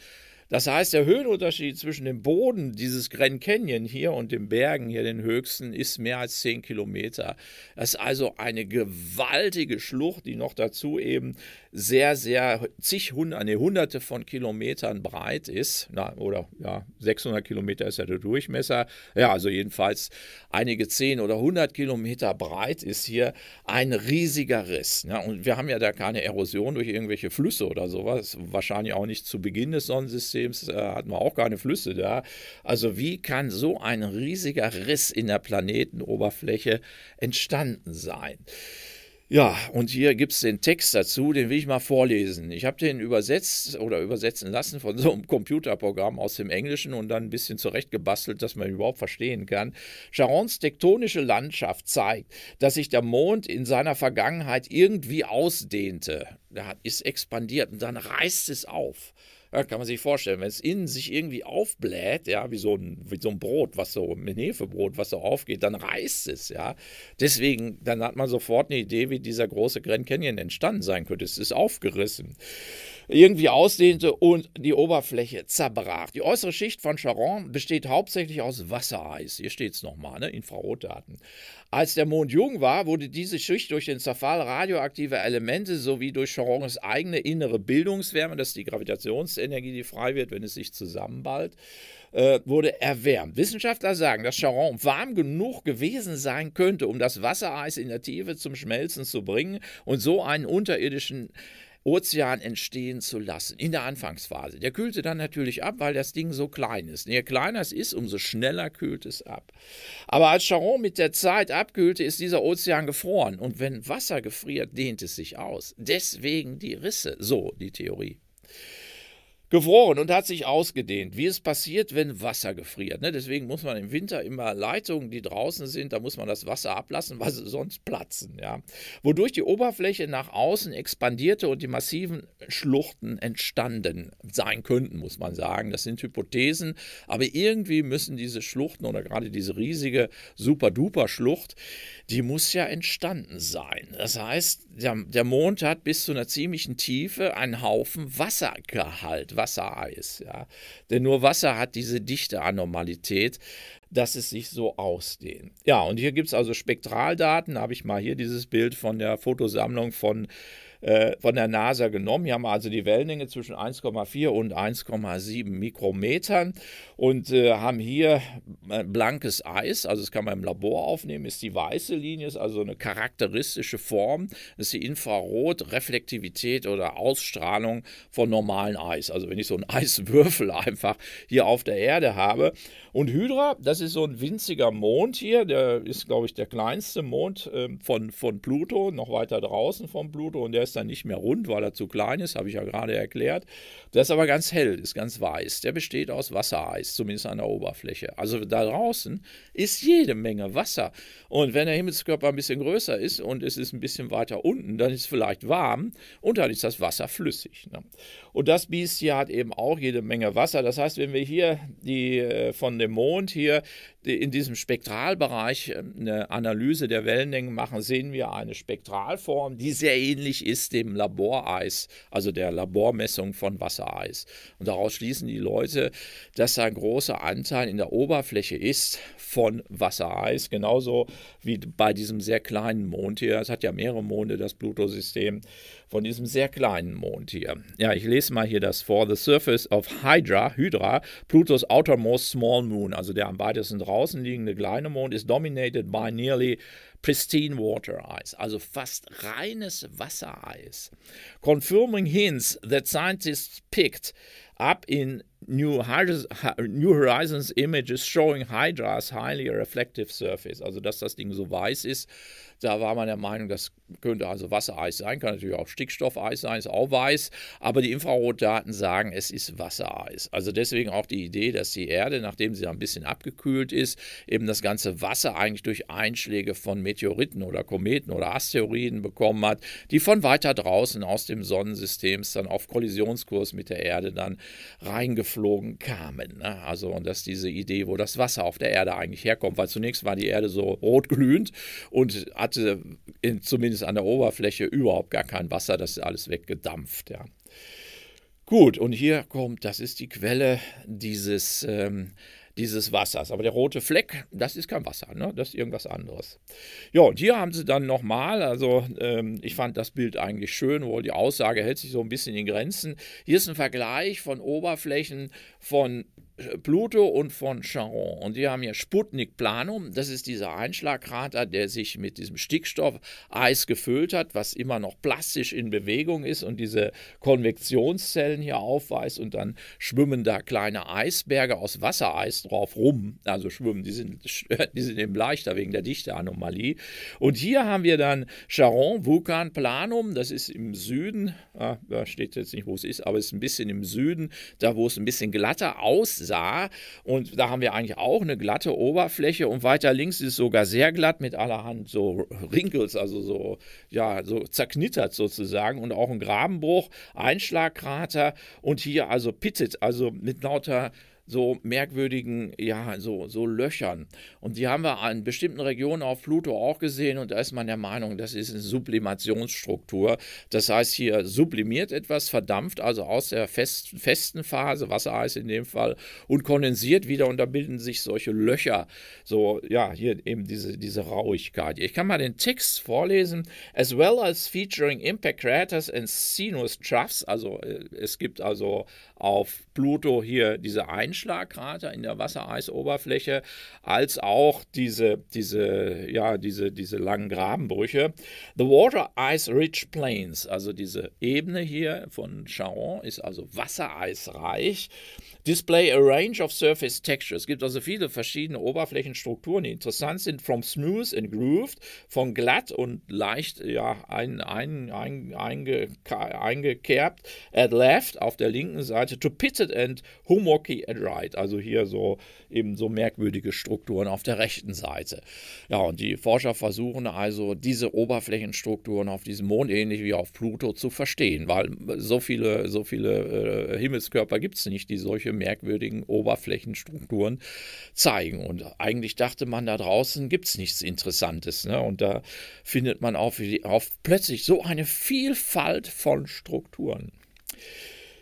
Das heißt, der Höhenunterschied zwischen dem Boden dieses Grand Canyon hier und den Bergen hier, den höchsten, ist mehr als 10 Kilometer. Das ist also eine gewaltige Schlucht, die noch dazu eben sehr, sehr zig, nee, hunderte von Kilometern breit ist. Na, oder ja, 600 Kilometer ist ja der Durchmesser. Ja, also jedenfalls einige 10 oder 100 Kilometer breit ist hier ein riesiger Riss. Ja, und wir haben ja da keine Erosion durch irgendwelche Flüsse oder sowas. Wahrscheinlich auch nicht zu Beginn des Sonnensystems. Sonnensystems äh, hatten wir auch keine Flüsse da. Also wie kann so ein riesiger Riss in der Planetenoberfläche entstanden sein? Ja, und hier gibt es den Text dazu, den will ich mal vorlesen. Ich habe den übersetzt oder übersetzen lassen von (laughs) so einem Computerprogramm aus dem Englischen und dann ein bisschen zurechtgebastelt, dass man ihn überhaupt verstehen kann. Charons tektonische Landschaft zeigt, dass sich der Mond in seiner Vergangenheit irgendwie ausdehnte. Da ist expandiert und dann reißt es auf. Ja, kann man sich vorstellen, wenn es innen sich irgendwie aufbläht, ja, wie so ein, wie so ein Brot, was so, ein Hefebrot, was so aufgeht, dann reißt es, ja. Deswegen, dann hat man sofort eine Idee, wie dieser große Grand Canyon entstanden sein könnte. Es ist aufgerissen irgendwie ausdehnte und die Oberfläche zerbrach. Die äußere Schicht von Charon besteht hauptsächlich aus Wassereis. Hier steht es nochmal, ne? Infrarotdaten. Als der Mond jung war, wurde diese Schicht durch den Zerfall radioaktiver Elemente sowie durch Charons eigene innere Bildungswärme, das ist die Gravitationsenergie, die frei wird, wenn es sich zusammenballt, äh, wurde erwärmt. Wissenschaftler sagen, dass Charon warm genug gewesen sein könnte, um das Wassereis in der Tiefe zum Schmelzen zu bringen und so einen unterirdischen Ozean entstehen zu lassen in der Anfangsphase. Der kühlte dann natürlich ab, weil das Ding so klein ist. Je kleiner es ist, umso schneller kühlt es ab. Aber als Charon mit der Zeit abkühlte, ist dieser Ozean gefroren. Und wenn Wasser gefriert, dehnt es sich aus. Deswegen die Risse, so die Theorie gefroren und hat sich ausgedehnt, wie es passiert, wenn Wasser gefriert. Ne? Deswegen muss man im Winter immer Leitungen, die draußen sind, da muss man das Wasser ablassen, weil sie sonst platzen. Ja? Wodurch die Oberfläche nach außen expandierte und die massiven Schluchten entstanden sein könnten, muss man sagen. Das sind Hypothesen, aber irgendwie müssen diese Schluchten oder gerade diese riesige Super-Duper-Schlucht, die muss ja entstanden sein. Das heißt, der, der Mond hat bis zu einer ziemlichen Tiefe einen Haufen Wassergehalt. Wassereis. Ja? Denn nur Wasser hat diese Dichteanormalität, dass es sich so ausdehnt. Ja, und hier gibt es also Spektraldaten. Da habe ich mal hier dieses Bild von der Fotosammlung von äh, von der NASA genommen. Hier haben wir also die Wellenlänge zwischen 1,4 und 1,7 Mikrometern und äh, haben hier äh, blankes Eis, also das kann man im Labor aufnehmen, ist die weiße Linie, ist also eine charakteristische Form, das ist die Infrarotreflektivität oder Ausstrahlung von normalem Eis. Also wenn ich so einen Eiswürfel (laughs) einfach hier auf der Erde habe. Und Hydra, das ist so ein winziger Mond hier, der ist, glaube ich, der kleinste Mond äh, von, von Pluto, noch weiter draußen von Pluto und der ist ist dann nicht mehr rund, weil er zu klein ist, habe ich ja gerade erklärt. Der ist aber ganz hell, ist ganz weiß. Der besteht aus Wassereis, zumindest an der Oberfläche. Also da draußen ist jede Menge Wasser. Und wenn der Himmelskörper ein bisschen größer ist und es ist ein bisschen weiter unten, dann ist es vielleicht warm und dann ist das Wasser flüssig. Ne? Und das Biest hier hat eben auch jede Menge Wasser. Das heißt, wenn wir hier die äh, von dem Mond hier in diesem Spektralbereich äh, eine Analyse der Wellenlängen machen, sehen wir eine Spektralform, die sehr ähnlich ist ist dem Laboreis, also der Labormessung von Wassereis. Und daraus schließen die Leute, dass ein großer Anteil in der Oberfläche ist von Wassereis, genauso wie bei diesem sehr kleinen Mond hier. Es hat ja mehrere Monde, das Pluto-System, von diesem sehr kleinen Mond hier. Ja, ich lese mal hier das vor. The surface of Hydra, Hydra, Plutos outermost small moon, also der am weitesten draußen liegende kleine Mond, is dominated by nearly pristine water ice, also fast reines Wassereis. Confirming hints that scientists picked up in New, New, Horizons Images showing Hydras highly reflective surface, also dass das Ding so weiß ist, da war man der Meinung, das könnte also Wassereis sein, kann natürlich auch Stickstoffeis sein, ist auch weiß. Aber die Infrarotdaten sagen, es ist Wassereis. Also deswegen auch die Idee, dass die Erde, nachdem sie ein bisschen abgekühlt ist, eben das ganze Wasser eigentlich durch Einschläge von Meteoriten oder Kometen oder Asteroiden bekommen hat, die von weiter draußen aus dem Sonnensystem dann auf Kollisionskurs mit der Erde dann reingeflogen kamen. Ne? Also und dass diese Idee, wo das Wasser auf der Erde eigentlich herkommt, weil zunächst war die Erde so rotglühend und hat hatte in, zumindest an der Oberfläche überhaupt gar kein Wasser, das ist alles weggedampft. Ja. Gut, und hier kommt, das ist die Quelle dieses, ähm, dieses Wassers. Aber der rote Fleck, das ist kein Wasser, ne? das ist irgendwas anderes. Ja, und hier haben sie dann nochmal, also ähm, ich fand das Bild eigentlich schön, wo die Aussage hält sich so ein bisschen in Grenzen. Hier ist ein Vergleich von Oberflächen von Pluto und von Charon. Und die haben hier Sputnik Planum, das ist dieser Einschlagkrater, der sich mit diesem Stickstoffeis gefüllt hat, was immer noch plastisch in Bewegung ist und diese Konvektionszellen hier aufweist. Und dann schwimmen da kleine Eisberge aus Wassereis drauf rum. Also schwimmen, die sind, (laughs) die sind eben leichter wegen der Dichteanomalie. Und hier haben wir dann Charon, Vulkan Planum, das ist im Süden, ah, da steht jetzt nicht, wo es ist, aber es ist ein bisschen im Süden, da wo es ein bisschen glatter aussieht sah. Und da haben wir eigentlich auch eine glatte Oberfläche und weiter links ist es sogar sehr glatt mit allerhand so Rinkels, also so, ja, so zerknittert sozusagen und auch ein Grabenbruch, Einschlagkrater und hier also Pittet, also mit lauter so merkwürdigen, ja, so, so Löchern. Und die haben wir an bestimmten Regionen auf Pluto auch gesehen und da ist man der Meinung, das ist eine Sublimationsstruktur. Das heißt, hier sublimiert etwas, verdampft also aus der fest, festen Phase, Wassereis in dem Fall, und kondensiert wieder und da bilden sich solche Löcher. So, ja, hier eben diese, diese Rauigkeit. Ich kann mal den Text vorlesen. As well as featuring impact craters and sinus troughs, also äh, es gibt also auf Pluto hier diese Einschlagkrater in der Wassereisoberfläche, als auch diese, diese, ja, diese, diese langen Grabenbrüche. The Water Ice Rich Plains, also diese Ebene hier von Charon, ist also wassereisreich. Display a range of surface textures. Es gibt also viele verschiedene Oberflächenstrukturen, die interessant sind. From smooth and grooved, von glatt und leicht ja, ein, ein, ein, einge, eingekerbt at left auf der linken Seite to pitted and homocky at right. Also hier so eben so merkwürdige Strukturen auf der rechten Seite. Ja, und die Forscher versuchen also diese Oberflächenstrukturen auf diesem Mond ähnlich wie auf Pluto zu verstehen, weil so viele, so viele äh, Himmelskörper gibt es nicht, die solche merkwürdigen Oberflächenstrukturen zeigen. Und eigentlich dachte man, da draußen gibt es nichts Interessantes. Ne? Und da findet man auf, auf plötzlich so eine Vielfalt von Strukturen.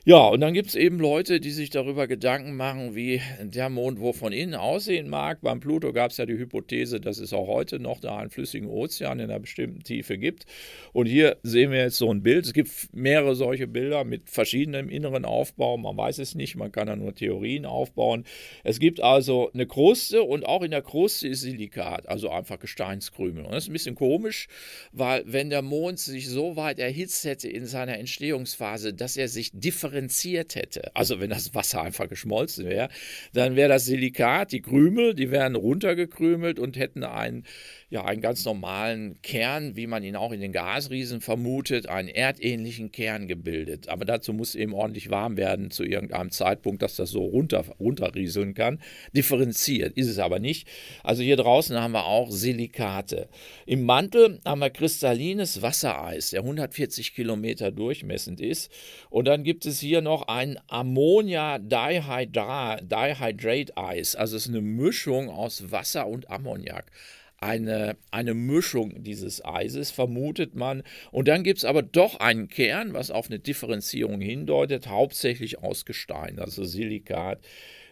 Ja, und dann gibt es eben Leute, die sich darüber Gedanken machen, wie der Mond wo von innen aussehen mag. Beim Pluto gab es ja die Hypothese, dass es auch heute noch da einen flüssigen Ozean in einer bestimmten Tiefe gibt. Und hier sehen wir jetzt so ein Bild. Es gibt mehrere solche Bilder mit verschiedenem inneren Aufbau. Man weiß es nicht, man kann da nur Theorien aufbauen. Es gibt also eine Kruste und auch in der Kruste ist Silikat, also einfach Gesteinskrümel. Und das ist ein bisschen komisch, weil wenn der Mond sich so weit erhitzt hätte in seiner Entstehungsphase, dass er sich differenziert, differenziert hätte, also wenn das Wasser einfach geschmolzen wäre, dann wäre das Silikat, die Krümel, die wären runtergekrümelt und hätten einen ja, einen ganz normalen Kern, wie man ihn auch in den Gasriesen vermutet, einen erdähnlichen Kern gebildet. Aber dazu muss eben ordentlich warm werden zu irgendeinem Zeitpunkt, dass das so runter, runterrieseln kann. Differenziert ist es aber nicht. Also hier draußen haben wir auch Silikate. Im Mantel haben wir kristallines Wassereis, der 140 Kilometer durchmessend ist. Und dann gibt es hier noch ein Ammonia-Dihydrate-Eis. Also es ist eine Mischung aus Wasser und Ammoniak eine, eine Mischung dieses Eises, vermutet man. Und dann gibt es aber doch einen Kern, was auf eine Differenzierung hindeutet, hauptsächlich aus Gestein, also Silikat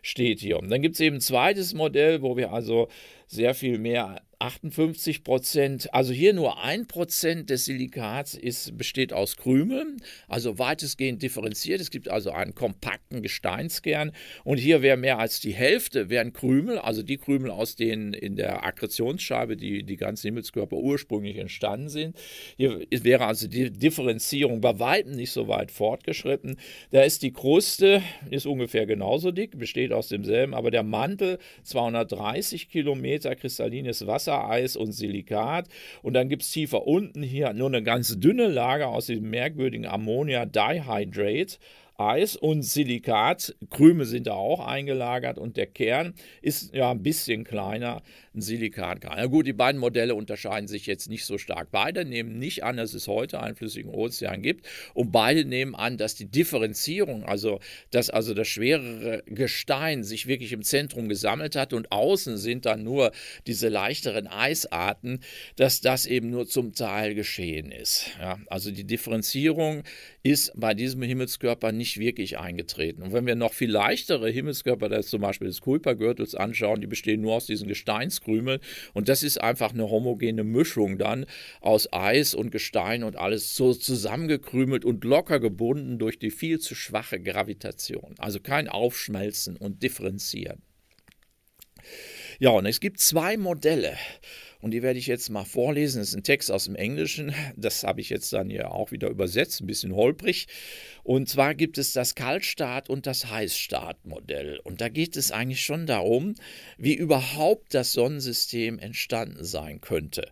steht hier. Und dann gibt es eben ein zweites Modell, wo wir also sehr viel mehr 58 Prozent, also hier nur ein Prozent des Silikats ist, besteht aus Krümeln, also weitestgehend differenziert. Es gibt also einen kompakten Gesteinskern und hier wäre mehr als die Hälfte wären Krümel, also die Krümel, aus denen in der Akkretionsscheibe die, die ganzen Himmelskörper ursprünglich entstanden sind. Hier wäre also die Differenzierung bei weitem nicht so weit fortgeschritten. Da ist die Kruste, ist ungefähr genauso dick, besteht aus demselben, aber der Mantel 230 Kilometer kristallines Wasser Wasser, Eis und Silikat. Und dann gibt es tiefer unten hier nur eine ganz dünne Lage aus dem merkwürdigen Ammonia Dihydrate. Eis und Silikat. Krüme sind da auch eingelagert und der Kern ist ja ein bisschen kleiner, ein Silikatkern. Na gut, die beiden Modelle unterscheiden sich jetzt nicht so stark. Beide nehmen nicht an, dass es heute einen flüssigen Ozean gibt und beide nehmen an, dass die Differenzierung, also dass also das schwerere Gestein sich wirklich im Zentrum gesammelt hat und außen sind dann nur diese leichteren Eisarten, dass das eben nur zum Teil geschehen ist. Ja, also die Differenzierung ist bei diesem Himmelskörper nicht nicht wirklich eingetreten. Und wenn wir noch viel leichtere Himmelskörper, das zum Beispiel des Kuipergürtels anschauen, die bestehen nur aus diesen Gesteinskrümeln und das ist einfach eine homogene Mischung dann aus Eis und Gestein und alles so zusammengekrümelt und locker gebunden durch die viel zu schwache Gravitation. Also kein Aufschmelzen und Differenzieren. Ja, und es gibt zwei Modelle und die werde ich jetzt mal vorlesen. Das ist ein Text aus dem Englischen, das habe ich jetzt dann ja auch wieder übersetzt, ein bisschen holprig. Und zwar gibt es das Kaltstart und das Heißstart-Modell. Und da geht es eigentlich schon darum, wie überhaupt das Sonnensystem entstanden sein könnte.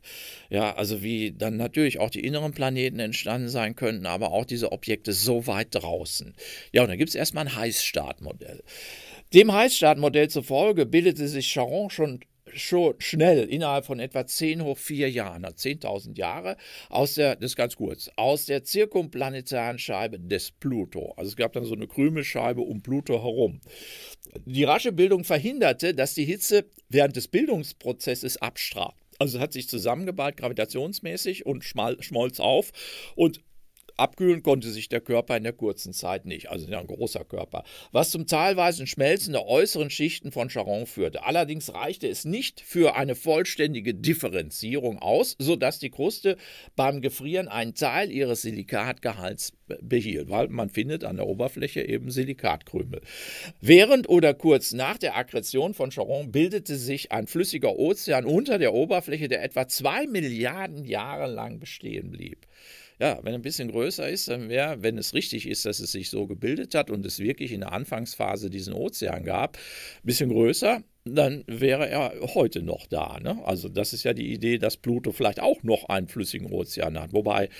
Ja, also wie dann natürlich auch die inneren Planeten entstanden sein könnten, aber auch diese Objekte so weit draußen. Ja, und da gibt es erstmal ein Heißstart-Modell. Dem Heißstartmodell zufolge bildete sich Charon schon schon schnell innerhalb von etwa 10 hoch 4 Jahren, 10.000 also Jahre, aus der, das ganz kurz, aus der zirkumplanetaren Scheibe des Pluto. Also es gab dann so eine Krümelscheibe um Pluto herum. Die rasche Bildung verhinderte, dass die Hitze während des Bildungsprozesses abstrahlt. Also hat sich zusammengeballt gravitationsmäßig und schmolz auf. Und Abkühlen konnte sich der Körper in der kurzen Zeit nicht, also ein großer Körper, was zum teilweisen Schmelzen der äußeren Schichten von Charon führte. Allerdings reichte es nicht für eine vollständige Differenzierung aus, sodass die Kruste beim Gefrieren einen Teil ihres Silikatgehalts behielt, weil man findet an der Oberfläche eben Silikatkrümel. Während oder kurz nach der Akkretion von Charon bildete sich ein flüssiger Ozean unter der Oberfläche, der etwa zwei Milliarden Jahre lang bestehen blieb. Ja, wenn ein bisschen größer ist, dann wäre, wenn es richtig ist, dass es sich so gebildet hat und es wirklich in der Anfangsphase diesen Ozean gab, ein bisschen größer, dann wäre er heute noch da. Ne? Also das ist ja die Idee, dass Pluto vielleicht auch noch einen flüssigen Ozean hat. Wobei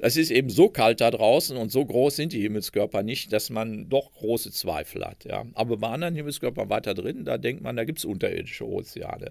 es ist eben so kalt da draußen und so groß sind die Himmelskörper nicht, dass man doch große Zweifel hat. Ja? Aber bei anderen Himmelskörpern weiter drin, da denkt man, da gibt es unterirdische Ozeane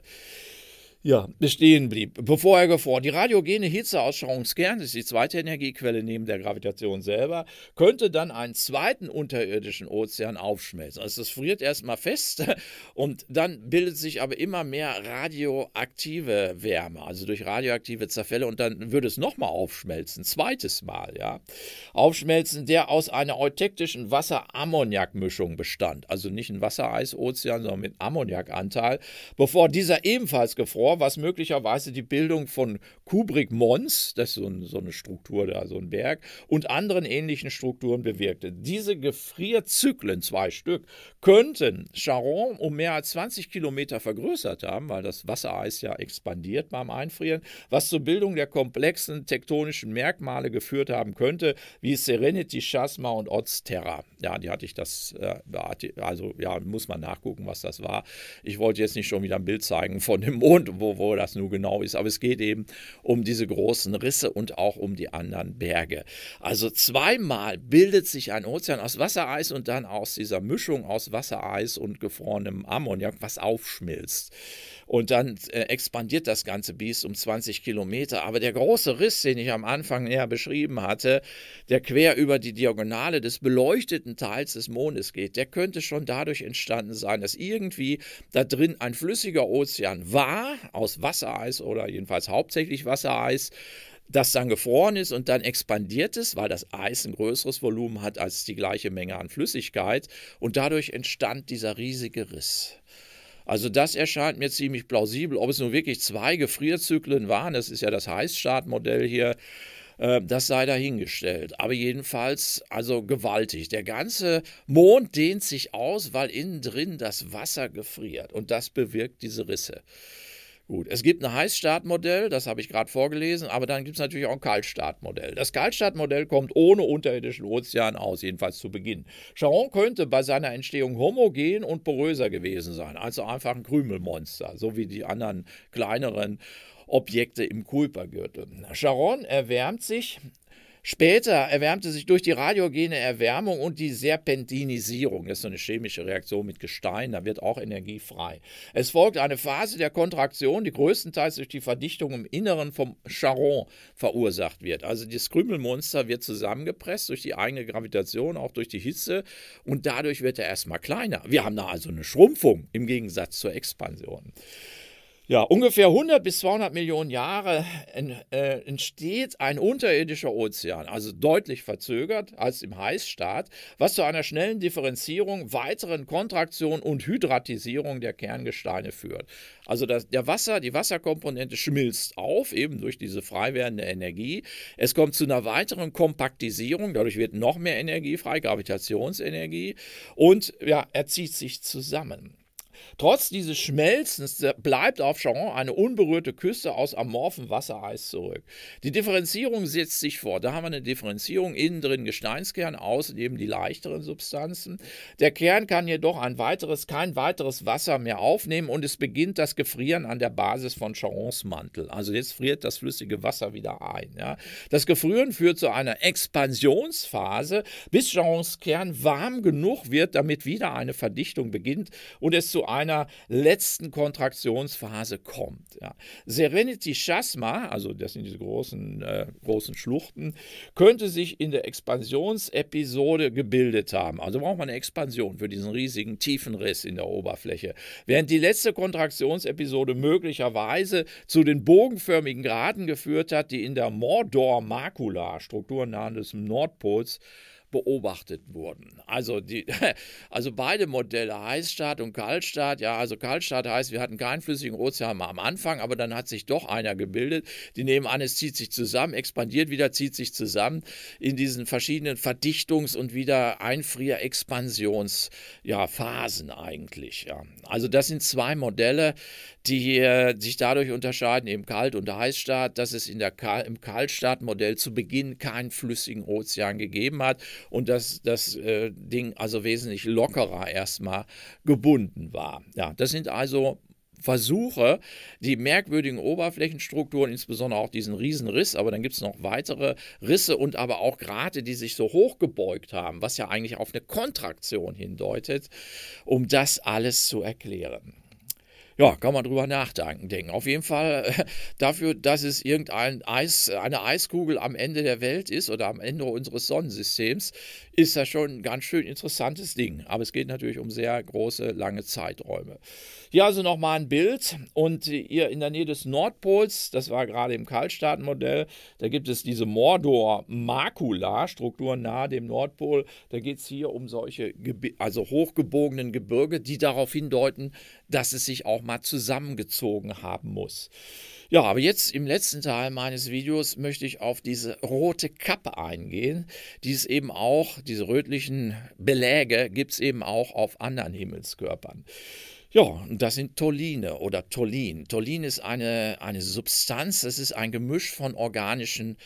ja, bestehen blieb. Bevor er gefroren. Die radiogene Hitzeausschauungskern, das ist die zweite Energiequelle neben der Gravitation selber, könnte dann einen zweiten unterirdischen Ozean aufschmelzen. Also es friert erstmal fest (laughs) und dann bildet sich aber immer mehr radioaktive Wärme, also durch radioaktive Zerfälle und dann würde es nochmal aufschmelzen, zweites Mal, ja. Aufschmelzen, der aus einer eutektischen Wasser-Ammoniak-Mischung bestand, also nicht ein Wassereis-Ozean, sondern mit Ammoniakanteil, bevor dieser ebenfalls gefroren vor, was möglicherweise die Bildung von Kubrick-Mons, das ist so, ein, so, eine Struktur da, so ein Berg, und anderen ähnlichen Strukturen bewirkte. Diese Gefrierzyklen, zwei Stück, könnten Charon um mehr als 20 Kilometer vergrößert haben, weil das Wassereis ja expandiert beim Einfrieren, was zur Bildung der komplexen tektonischen Merkmale geführt haben könnte, wie Serenity, Chasma und Oz Terra. Ja, die hatte ich das, äh, also ja, muss man nachgucken, was das war. Ich wollte jetzt nicht schon wieder ein Bild zeigen von dem Mond, wo, wo das nun genau ist. Aber es geht eben um diese großen Risse und auch um die anderen Berge. Also zweimal bildet sich ein Ozean aus Wassereis und dann aus dieser Mischung aus Wassereis und gefrorenem Ammoniak, was aufschmilzt. Und dann äh, expandiert das ganze Biest um 20 Kilometer. Aber der große Riss, den ich am Anfang näher beschrieben hatte, der quer über die Diagonale des beleuchteten Teils des Mondes geht, der könnte schon dadurch entstanden sein, dass irgendwie da drin ein flüssiger Ozean war, aus Wassereis oder jedenfalls hauptsächlich Wassereis, das dann gefroren ist und dann expandiert es, weil das Eis ein größeres Volumen hat als die gleiche Menge an Flüssigkeit und dadurch entstand dieser riesige Riss. Also das erscheint mir ziemlich plausibel. Ob es nun wirklich zwei Gefrierzyklen waren, das ist ja das Heißstartmodell hier, äh, das sei dahingestellt. Aber jedenfalls, also gewaltig. Der ganze Mond dehnt sich aus, weil innen drin das Wasser gefriert und das bewirkt diese Risse. Gut, es gibt ein Heißstartmodell, das habe ich gerade vorgelesen, aber dann gibt es natürlich auch ein Kaltstartmodell. Das Kaltstartmodell kommt ohne unterirdischen Ozean aus, jedenfalls zu Beginn. Charon könnte bei seiner Entstehung homogen und poröser gewesen sein, also einfach ein Krümelmonster, so wie die anderen kleineren Objekte im Kuipergürtel. Charon erwärmt sich Später erwärmte sich durch die radiogene Erwärmung und die Serpentinisierung, das ist so eine chemische Reaktion mit Gestein, da wird auch Energie frei. Es folgt eine Phase der Kontraktion, die größtenteils durch die Verdichtung im Inneren vom Charon verursacht wird. Also das Krümelmonster wird zusammengepresst durch die eigene Gravitation, auch durch die Hitze und dadurch wird er erstmal kleiner. Wir haben da also eine Schrumpfung im Gegensatz zur Expansion. Ja, ungefähr 100 bis 200 Millionen Jahre äh, entsteht ein unterirdischer Ozean, also deutlich verzögert als im Heißstaat, was zu einer schnellen Differenzierung, weiteren Kontraktion und Hydratisierung der Kerngesteine führt. Also das, der Wasser, die Wasserkomponente schmilzt auf, eben durch diese frei werdende Energie. Es kommt zu einer weiteren Kompaktisierung, dadurch wird noch mehr Energie frei, Gravitationsenergie und ja, er zieht sich zusammen. Trotz dieses Schmelzens äh, bleibt auf Charon eine unberührte Küste aus amorphem Wassereis zurück. Die Differenzierung setzt sich fort. Da haben wir eine Differenzierung, innen drin Gesteinskern, außen eben die leichteren Substanzen. Der Kern kann jedoch ein weiteres, kein weiteres Wasser mehr aufnehmen und es beginnt das Gefrieren an der Basis von Charons Mantel. Also jetzt friert das flüssige Wasser wieder ein. Ja. Das Gefrieren führt zu einer Expansionsphase, bis Charons Kern warm genug wird, damit wieder eine Verdichtung beginnt und es zu einer letzten Kontraktionsphase kommt. Ja. Serenity Chasma, also das sind diese großen, äh, großen Schluchten, könnte sich in der Expansionsepisode gebildet haben. Also braucht man eine Expansion für diesen riesigen tiefen Riss in der Oberfläche. Während die letzte Kontraktionsepisode möglicherweise zu den bogenförmigen Graten geführt hat, die in der Mordor-Makula, Strukturnahen des Nordpols, beobachtet wurden. Also, die, (laughs) also beide Modelle, Heißstart und Kaltstart, ja, also Kaltstart heißt, wir hatten keinen flüssigen Ozean mal am Anfang, aber dann hat sich doch einer gebildet. Die nehmen an, es zieht sich zusammen, expandiert wieder, zieht sich zusammen in diesen verschiedenen Verdichtungs- und wieder Einfrier-Expansionsphasen ja, eigentlich. Ja. Also das sind zwei Modelle, die äh, sich dadurch unterscheiden, eben Kalt- und Heißstart, dass es in der, Ka im Kaltstart-Modell zu Beginn keinen flüssigen Ozean gegeben hat und dass das äh, Ding also wesentlich lockerer erstmal gebunden war. Ja, das sind also Versuche, die merkwürdigen Oberflächenstrukturen, insbesondere auch diesen Riesenriss, aber dann gibt es noch weitere Risse und aber auch Grate, die sich so hochgebeugt haben, was ja eigentlich auf eine Kontraktion hindeutet, um das alles zu erklären. Ja, kann man drüber nachdenken. Denken. Auf jeden Fall äh, dafür, dass es irgendein Eis, eine Eiskugel am Ende der Welt ist oder am Ende unseres Sonnensystems, ist das schon ein ganz schön interessantes Ding. Aber es geht natürlich um sehr große, lange Zeiträume. Hier also nochmal ein Bild. Und hier in der Nähe des Nordpols, das war gerade im Kaltstaatenmodell, da gibt es diese mordor makula struktur nahe dem Nordpol. Da geht es hier um solche also hochgebogenen Gebirge, die darauf hindeuten, dass es sich auch mal zusammengezogen haben muss. Ja, aber jetzt im letzten Teil meines Videos möchte ich auf diese rote Kappe eingehen, die es eben auch, diese rötlichen Beläge gibt es eben auch auf anderen Himmelskörpern. Ja, das sind Tolline oder Tolin. Tolin ist eine, eine Substanz, das ist ein Gemisch von organischen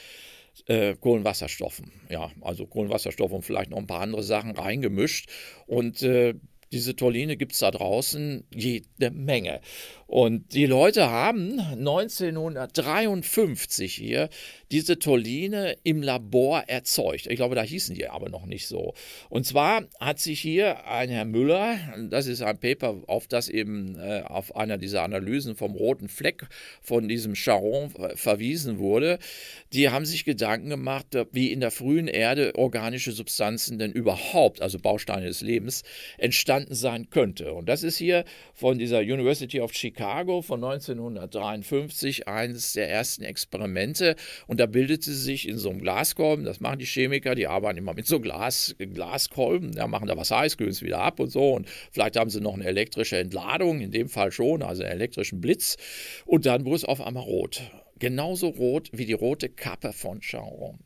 äh, Kohlenwasserstoffen. Ja, also Kohlenwasserstoff und vielleicht noch ein paar andere Sachen reingemischt. Und äh, diese Tolline gibt es da draußen jede Menge. Und die Leute haben 1953 hier diese Tolline im Labor erzeugt. Ich glaube, da hießen die aber noch nicht so. Und zwar hat sich hier ein Herr Müller, das ist ein Paper, auf das eben äh, auf einer dieser Analysen vom roten Fleck von diesem Charon verwiesen wurde, die haben sich Gedanken gemacht, äh, wie in der frühen Erde organische Substanzen denn überhaupt, also Bausteine des Lebens, entstanden sein könnte. Und das ist hier von dieser University of Chicago Chicago von 1953 eines der ersten Experimente und da bildete sich in so einem Glaskolben, das machen die Chemiker, die arbeiten immer mit so Glas, Glaskolben, ja, machen da was heiß, kühlen es wieder ab und so und vielleicht haben sie noch eine elektrische Entladung, in dem Fall schon, also einen elektrischen Blitz und dann wurde es auf einmal rot genauso rot wie die rote Kappe von Charon.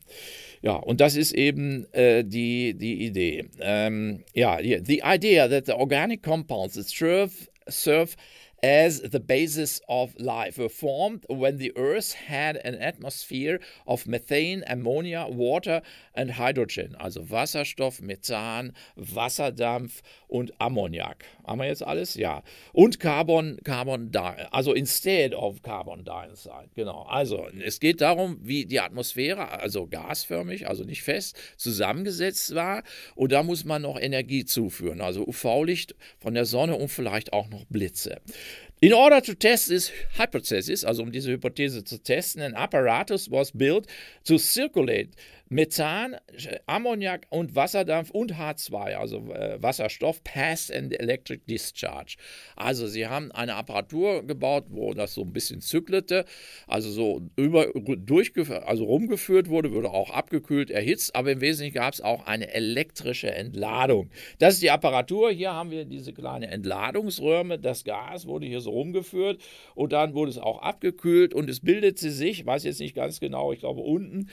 Ja, und das ist eben äh, die, die Idee. Ähm, ja, yeah, the idea that the organic compounds that serve, serve as the basis of life were formed when the Earth had an atmosphere of methane, ammonia, water and hydrogen, also Wasserstoff, Methan, Wasserdampf und Ammoniak. Haben wir jetzt alles? Ja. Und Carbon, Carbon also instead of Carbon Dioxide, genau. Also es geht darum, wie die Atmosphäre, also gasförmig, also nicht fest, zusammengesetzt war und da muss man noch Energie zuführen, also UV-Licht von der Sonne und vielleicht auch noch Blitze. In order to test this hypothesis, also um diese Hypothese zu testen, an apparatus was built to circulate Methan, äh, Ammoniak und Wasserdampf und H2, also äh, Wasserstoff, Pass and Electric Discharge. Also sie haben eine Apparatur gebaut, wo das so ein bisschen zyklete, also so über, also rumgeführt wurde, wurde auch abgekühlt, erhitzt, aber im Wesentlichen gab es auch eine elektrische Entladung. Das ist die Apparatur. Hier haben wir diese kleine Entladungsröhre. Das Gas wurde hier so rumgeführt und dann wurde es auch abgekühlt und es bildete sich, weiß jetzt nicht ganz genau, ich glaube unten,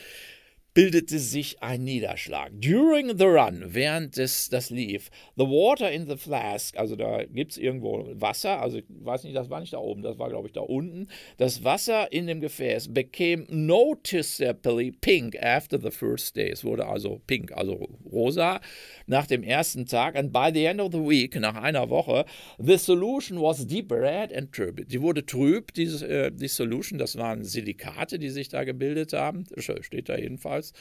bildete sich ein Niederschlag. During the run, während es das lief, the water in the flask, also da gibt es irgendwo Wasser, also ich weiß nicht, das war nicht da oben, das war glaube ich da unten. Das Wasser in dem Gefäß became noticeably pink after the first day. Es wurde also pink, also rosa nach dem ersten Tag. And by the end of the week, nach einer Woche, the solution was deep red and turbid. Die wurde trüb, dieses, äh, die Solution. Das waren Silikate, die sich da gebildet haben. Steht da jedenfalls.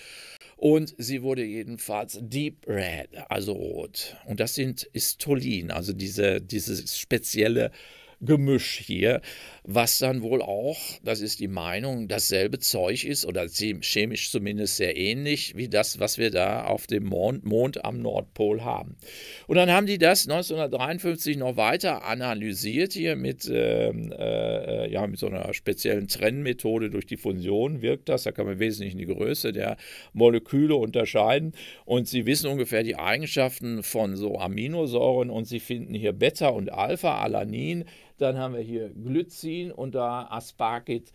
Und sie wurde jedenfalls deep red, also rot. Und das sind Istolin, also diese, dieses spezielle Gemisch hier, was dann wohl auch, das ist die Meinung, dasselbe Zeug ist oder chemisch zumindest sehr ähnlich wie das, was wir da auf dem Mond, Mond am Nordpol haben. Und dann haben die das 1953 noch weiter analysiert hier mit, ähm, äh, äh, ja, mit so einer speziellen Trennmethode durch die Fusion wirkt das, da kann man wesentlich die Größe der Moleküle unterscheiden und sie wissen ungefähr die Eigenschaften von so Aminosäuren und sie finden hier Beta und Alpha-Alanin dann haben wir hier Glycin und da Aspargit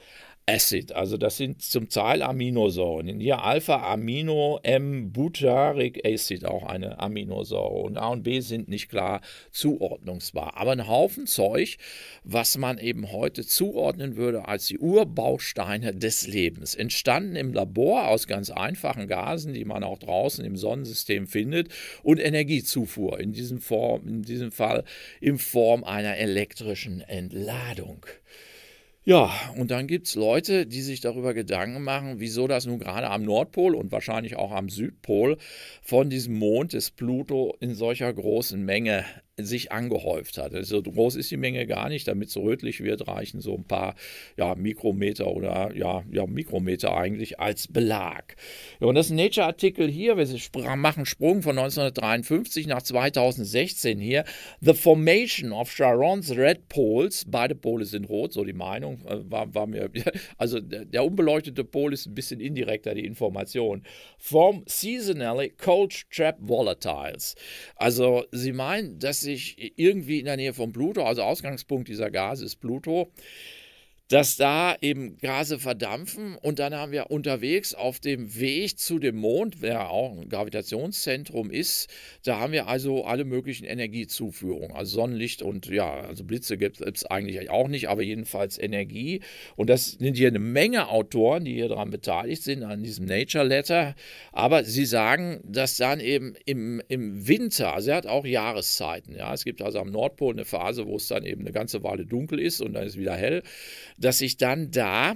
Acid. Also das sind zum Teil Aminosäuren. Hier Alpha-Amino, M-Butyric Acid, auch eine Aminosäure. Und A und B sind nicht klar zuordnungsbar. Aber ein Haufen Zeug, was man eben heute zuordnen würde als die Urbausteine des Lebens. Entstanden im Labor aus ganz einfachen Gasen, die man auch draußen im Sonnensystem findet, und Energiezufuhr, in diesem, Form, in diesem Fall in Form einer elektrischen Entladung. Ja, und dann gibt es Leute, die sich darüber Gedanken machen, wieso das nun gerade am Nordpol und wahrscheinlich auch am Südpol von diesem Mond des Pluto in solcher großen Menge sich angehäuft hat. Also so groß ist die Menge gar nicht, damit es rötlich wird, reichen so ein paar ja, Mikrometer oder ja, ja, Mikrometer eigentlich als Belag. und das Nature-Artikel hier, wir machen Sprung von 1953 nach 2016 hier, The Formation of Charon's Red Poles, beide Pole sind rot, so die Meinung, äh, war, war mir, (laughs) also der unbeleuchtete Pol ist ein bisschen indirekter, die Information, from seasonally cold trap volatiles. Also sie meinen, dass sie sich irgendwie in der Nähe von Pluto, also Ausgangspunkt dieser Gase ist Pluto, dass da eben Gase verdampfen und dann haben wir unterwegs auf dem Weg zu dem Mond, der auch ein Gravitationszentrum ist, da haben wir also alle möglichen Energiezuführungen, also Sonnenlicht und ja, also Blitze gibt es eigentlich auch nicht, aber jedenfalls Energie und das sind hier eine Menge Autoren, die hier daran beteiligt sind, an diesem Nature Letter, aber sie sagen, dass dann eben im, im Winter, also er hat auch Jahreszeiten, ja, es gibt also am Nordpol eine Phase, wo es dann eben eine ganze Weile dunkel ist und dann ist wieder hell, dass ich dann da,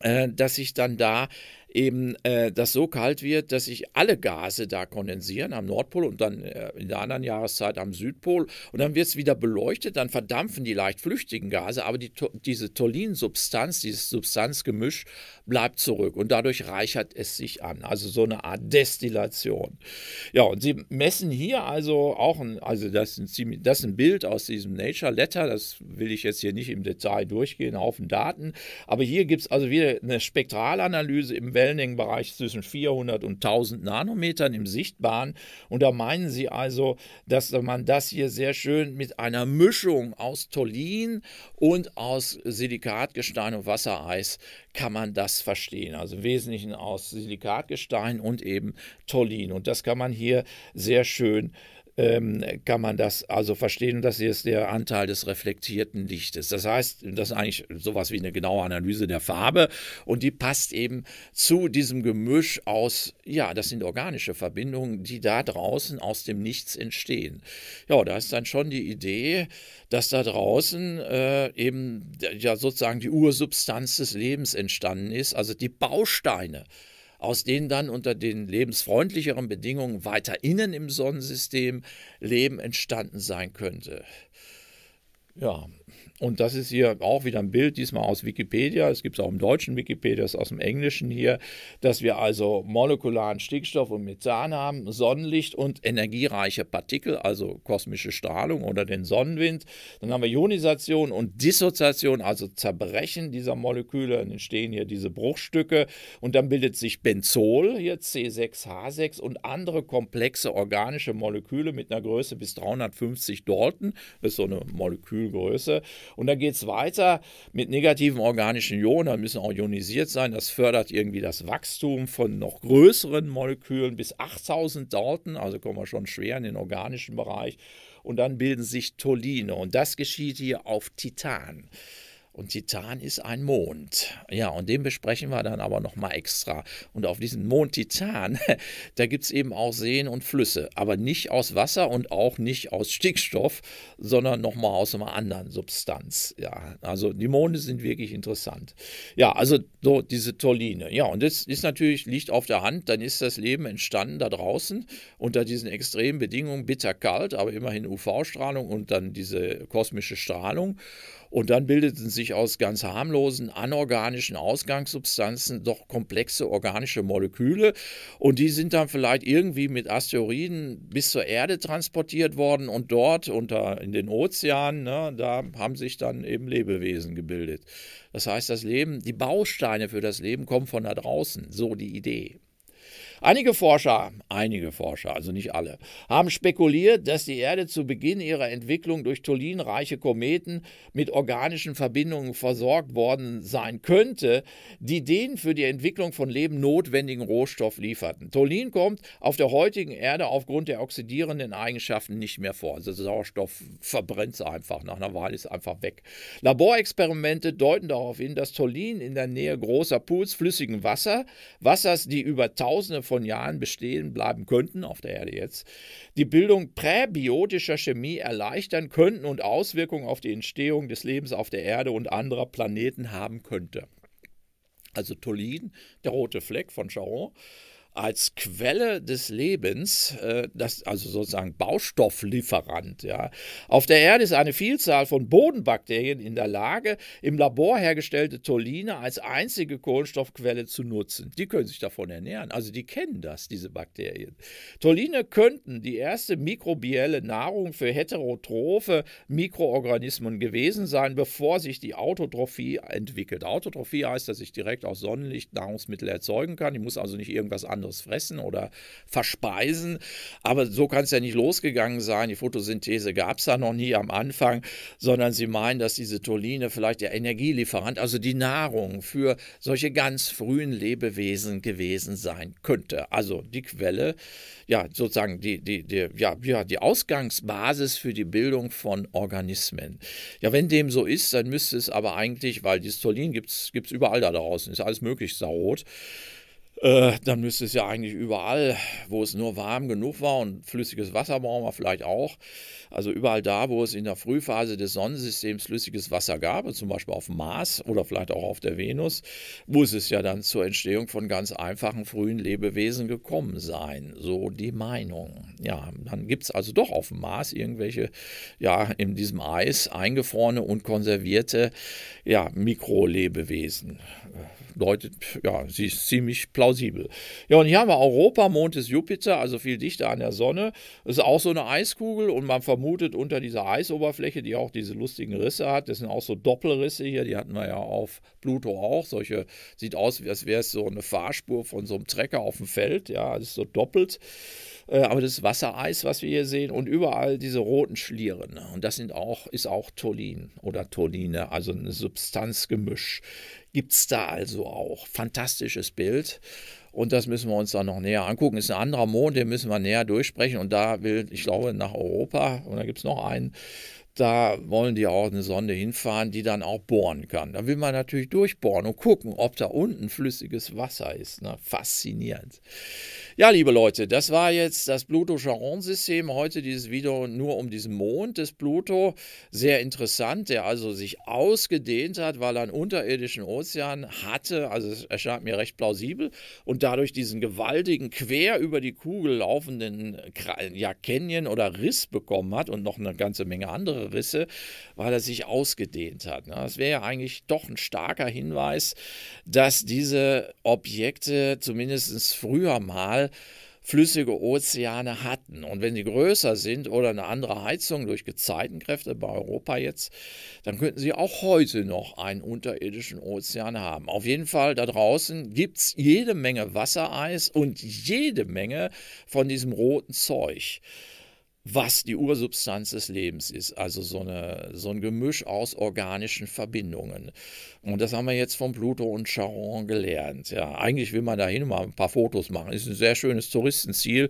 äh, dass ich dann da eben äh, das so kalt wird, dass sich alle Gase da kondensieren am Nordpol und dann äh, in der anderen Jahreszeit am Südpol. Und dann wird es wieder beleuchtet, dann verdampfen die leicht flüchtigen Gase, aber die, diese Tollinsubstanz, dieses Substanzgemisch bleibt zurück und dadurch reichert es sich an. Also so eine Art Destillation. Ja, und sie messen hier also auch ein, also das ist ein, ziemlich, das ist ein Bild aus diesem Nature Letter, das will ich jetzt hier nicht im Detail durchgehen, Haufen Daten. Aber hier gibt es also wieder eine Spektralanalyse im Welt Modellen zwischen 400 und 1000 Nanometern im Sichtbaren. Und da meinen sie also, dass man das hier sehr schön mit einer Mischung aus Tollin und aus Silikatgestein und Wassereis kann man das verstehen. Also im Wesentlichen aus Silikatgestein und eben Tollin. Und das kann man hier sehr schön ähm, kann man das also verstehen. Und das hier ist der Anteil des reflektierten Lichtes. Das heißt, das ist eigentlich sowas wie eine genaue Analyse der Farbe und die passt eben zu diesem Gemisch aus, ja, das sind organische Verbindungen, die da draußen aus dem Nichts entstehen. Ja, da ist dann schon die Idee, dass da draußen äh, eben ja sozusagen die Ursubstanz des Lebens entstanden ist, also die Bausteine aus denen dann unter den lebensfreundlicheren Bedingungen weiter innen im Sonnensystem Leben entstanden sein könnte. Ja, und das ist hier auch wieder ein Bild, diesmal aus Wikipedia. Es gibt es auch im deutschen Wikipedia, es ist aus dem englischen hier, dass wir also molekularen Stickstoff und Methan haben, Sonnenlicht und energiereiche Partikel, also kosmische Strahlung oder den Sonnenwind. Dann haben wir Ionisation und Dissoziation, also Zerbrechen dieser Moleküle. Dann entstehen hier diese Bruchstücke und dann bildet sich Benzol, hier C6H6 und andere komplexe organische Moleküle mit einer Größe bis 350 Dalton. Das ist so eine Molekülgröße. Und dann geht es weiter mit negativen organischen Ionen, müssen auch ionisiert sein. Das fördert irgendwie das Wachstum von noch größeren Molekülen bis 8000 Dalton, also kommen wir schon schwer in den organischen Bereich. Und dann bilden sich Toline. Und das geschieht hier auf Titan. Und Titan ist ein Mond. Ja, und den besprechen wir dann aber nochmal extra. Und auf diesem Mond Titan, (laughs) da gibt es eben auch Seen und Flüsse, aber nicht aus Wasser und auch nicht aus Stickstoff, sondern nochmal aus einer anderen Substanz. Ja, also die Monde sind wirklich interessant. Ja, also so diese Toline. Ja, und das ist natürlich, liegt auf der Hand, dann ist das Leben entstanden da draußen unter diesen extremen Bedingungen, bitterkalt, aber immerhin UV-Strahlung und dann diese kosmische Strahlung. Und dann bildeten sich aus ganz harmlosen anorganischen Ausgangssubstanzen doch komplexe organische Moleküle. Und die sind dann vielleicht irgendwie mit Asteroiden bis zur Erde transportiert worden und dort unter in den Ozeanen, ne, da haben sich dann eben Lebewesen gebildet. Das heißt, das Leben, die Bausteine für das Leben kommen von da draußen. So die Idee. Einige Forscher, einige Forscher, also nicht alle, haben spekuliert, dass die Erde zu Beginn ihrer Entwicklung durch tollinreiche Kometen mit organischen Verbindungen versorgt worden sein könnte, die den für die Entwicklung von Leben notwendigen Rohstoff lieferten. Tollin kommt auf der heutigen Erde aufgrund der oxidierenden Eigenschaften nicht mehr vor. Also Sauerstoff verbrennt einfach, nach einer Weile ist es einfach weg. Laborexperimente deuten darauf hin, dass Tollin in der Nähe großer Pools flüssigen Wasser, Wassers, die über tausende von von Jahren bestehen bleiben könnten, auf der Erde jetzt, die Bildung präbiotischer Chemie erleichtern könnten und Auswirkungen auf die Entstehung des Lebens auf der Erde und anderer Planeten haben könnte. Also Tolin, der rote Fleck von Charon, als Quelle des Lebens, äh, das, also sozusagen Baustofflieferant. Ja. Auf der Erde ist eine Vielzahl von Bodenbakterien in der Lage, im Labor hergestellte Tolline als einzige Kohlenstoffquelle zu nutzen. Die können sich davon ernähren. Also die kennen das, diese Bakterien. Toline könnten die erste mikrobielle Nahrung für heterotrophe Mikroorganismen gewesen sein, bevor sich die Autotrophie entwickelt. Autotrophie heißt, dass ich direkt aus Sonnenlicht Nahrungsmittel erzeugen kann. Ich muss also nicht irgendwas anderes anderes fressen oder verspeisen. Aber so kann es ja nicht losgegangen sein. Die Photosynthese gab es da noch nie am Anfang, sondern sie meinen, dass diese Toline vielleicht der Energielieferant, also die Nahrung für solche ganz frühen Lebewesen gewesen sein könnte. Also die Quelle, ja, sozusagen die, die, die, ja, ja, die Ausgangsbasis für die Bildung von Organismen. Ja, wenn dem so ist, dann müsste es aber eigentlich, weil dieses Tolin gibt es überall da draußen, ist alles möglich, Saurot äh, dann müsste es ja eigentlich überall, wo es nur warm genug war und flüssiges Wasser brauchen wir vielleicht auch. Also überall da, wo es in der Frühphase des Sonnensystems flüssiges Wasser gab, zum Beispiel auf dem Mars oder vielleicht auch auf der Venus, muss es ja dann zur Entstehung von ganz einfachen frühen Lebewesen gekommen sein. So die Meinung. Ja, dann gibt es also doch auf dem Mars irgendwelche, ja, in diesem Eis eingefrorene und konservierte ja, Mikrolebewesen deutet, ja, sie ist ziemlich plausibel. Ja, und hier haben wir Europa, Mond ist Jupiter, also viel dichter an der Sonne. Das Ist auch so eine Eiskugel und man vermutet unter dieser Eisoberfläche, die auch diese lustigen Risse hat, das sind auch so Doppelrisse hier, die hatten wir ja auf Pluto auch. Solche, sieht aus, als wäre es so eine Fahrspur von so einem Trecker auf dem Feld, ja, es ist so doppelt. Äh, aber das Wassereis, was wir hier sehen, und überall diese roten Schlieren. Ne? Und das sind auch, ist auch Tolin oder Toline, also ein Substanzgemisch. Gibt es da also auch. Fantastisches Bild. Und das müssen wir uns dann noch näher angucken. Ist ein anderer Mond, den müssen wir näher durchsprechen. Und da will, ich glaube, nach Europa, und da gibt es noch einen, da wollen die auch eine Sonde hinfahren, die dann auch bohren kann. Da will man natürlich durchbohren und gucken, ob da unten flüssiges Wasser ist. Ne? Faszinierend. Ja, liebe Leute, das war jetzt das Pluto-Charon-System. Heute dieses Video nur um diesen Mond des Pluto. Sehr interessant, der also sich ausgedehnt hat, weil er einen unterirdischen Ozean hatte. Also es erscheint mir recht plausibel. Und dadurch diesen gewaltigen, quer über die Kugel laufenden ja, Canyon oder Riss bekommen hat und noch eine ganze Menge andere Risse, weil er sich ausgedehnt hat. Ne? Das wäre ja eigentlich doch ein starker Hinweis, dass diese Objekte zumindest früher mal mal flüssige Ozeane hatten. Und wenn sie größer sind oder eine andere Heizung durch Gezeitenkräfte bei Europa jetzt, dann könnten sie auch heute noch einen unterirdischen Ozean haben. Auf jeden Fall, da draußen gibt es jede Menge Wassereis und jede Menge von diesem roten Zeug was die Ursubstanz des Lebens ist, also so, eine, so ein Gemisch aus organischen Verbindungen. Und das haben wir jetzt von Pluto und Charon gelernt. Ja, eigentlich will man da dahin mal ein paar Fotos machen. Ist ein sehr schönes Touristenziel.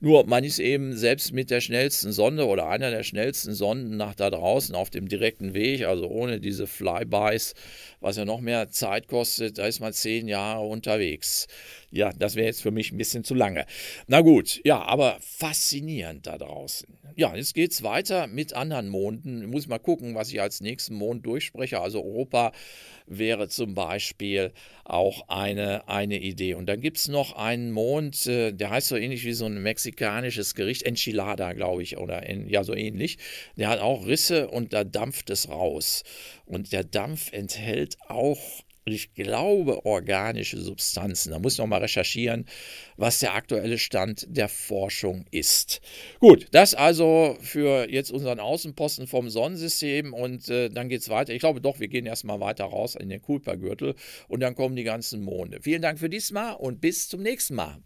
Nur man ist eben selbst mit der schnellsten Sonde oder einer der schnellsten Sonden nach da draußen auf dem direkten Weg, also ohne diese Flybys, was ja noch mehr Zeit kostet, da ist man zehn Jahre unterwegs. Ja, das wäre jetzt für mich ein bisschen zu lange. Na gut, ja, aber faszinierend da draußen. Ja, jetzt geht es weiter mit anderen Monden. Ich muss mal gucken, was ich als nächsten Mond durchspreche. Also Europa wäre zum Beispiel auch eine, eine Idee. Und dann gibt es noch einen Mond, äh, der heißt so ähnlich wie so ein mexikanisches Gericht, Enchilada, glaube ich, oder in, ja, so ähnlich. Der hat auch Risse und da dampft es raus. Und der Dampf enthält auch und ich glaube, organische Substanzen. Da muss ich nochmal recherchieren, was der aktuelle Stand der Forschung ist. Gut, das also für jetzt unseren Außenposten vom Sonnensystem und äh, dann geht es weiter. Ich glaube doch, wir gehen erstmal weiter raus in den Kuipergürtel und dann kommen die ganzen Monde. Vielen Dank für diesmal und bis zum nächsten Mal.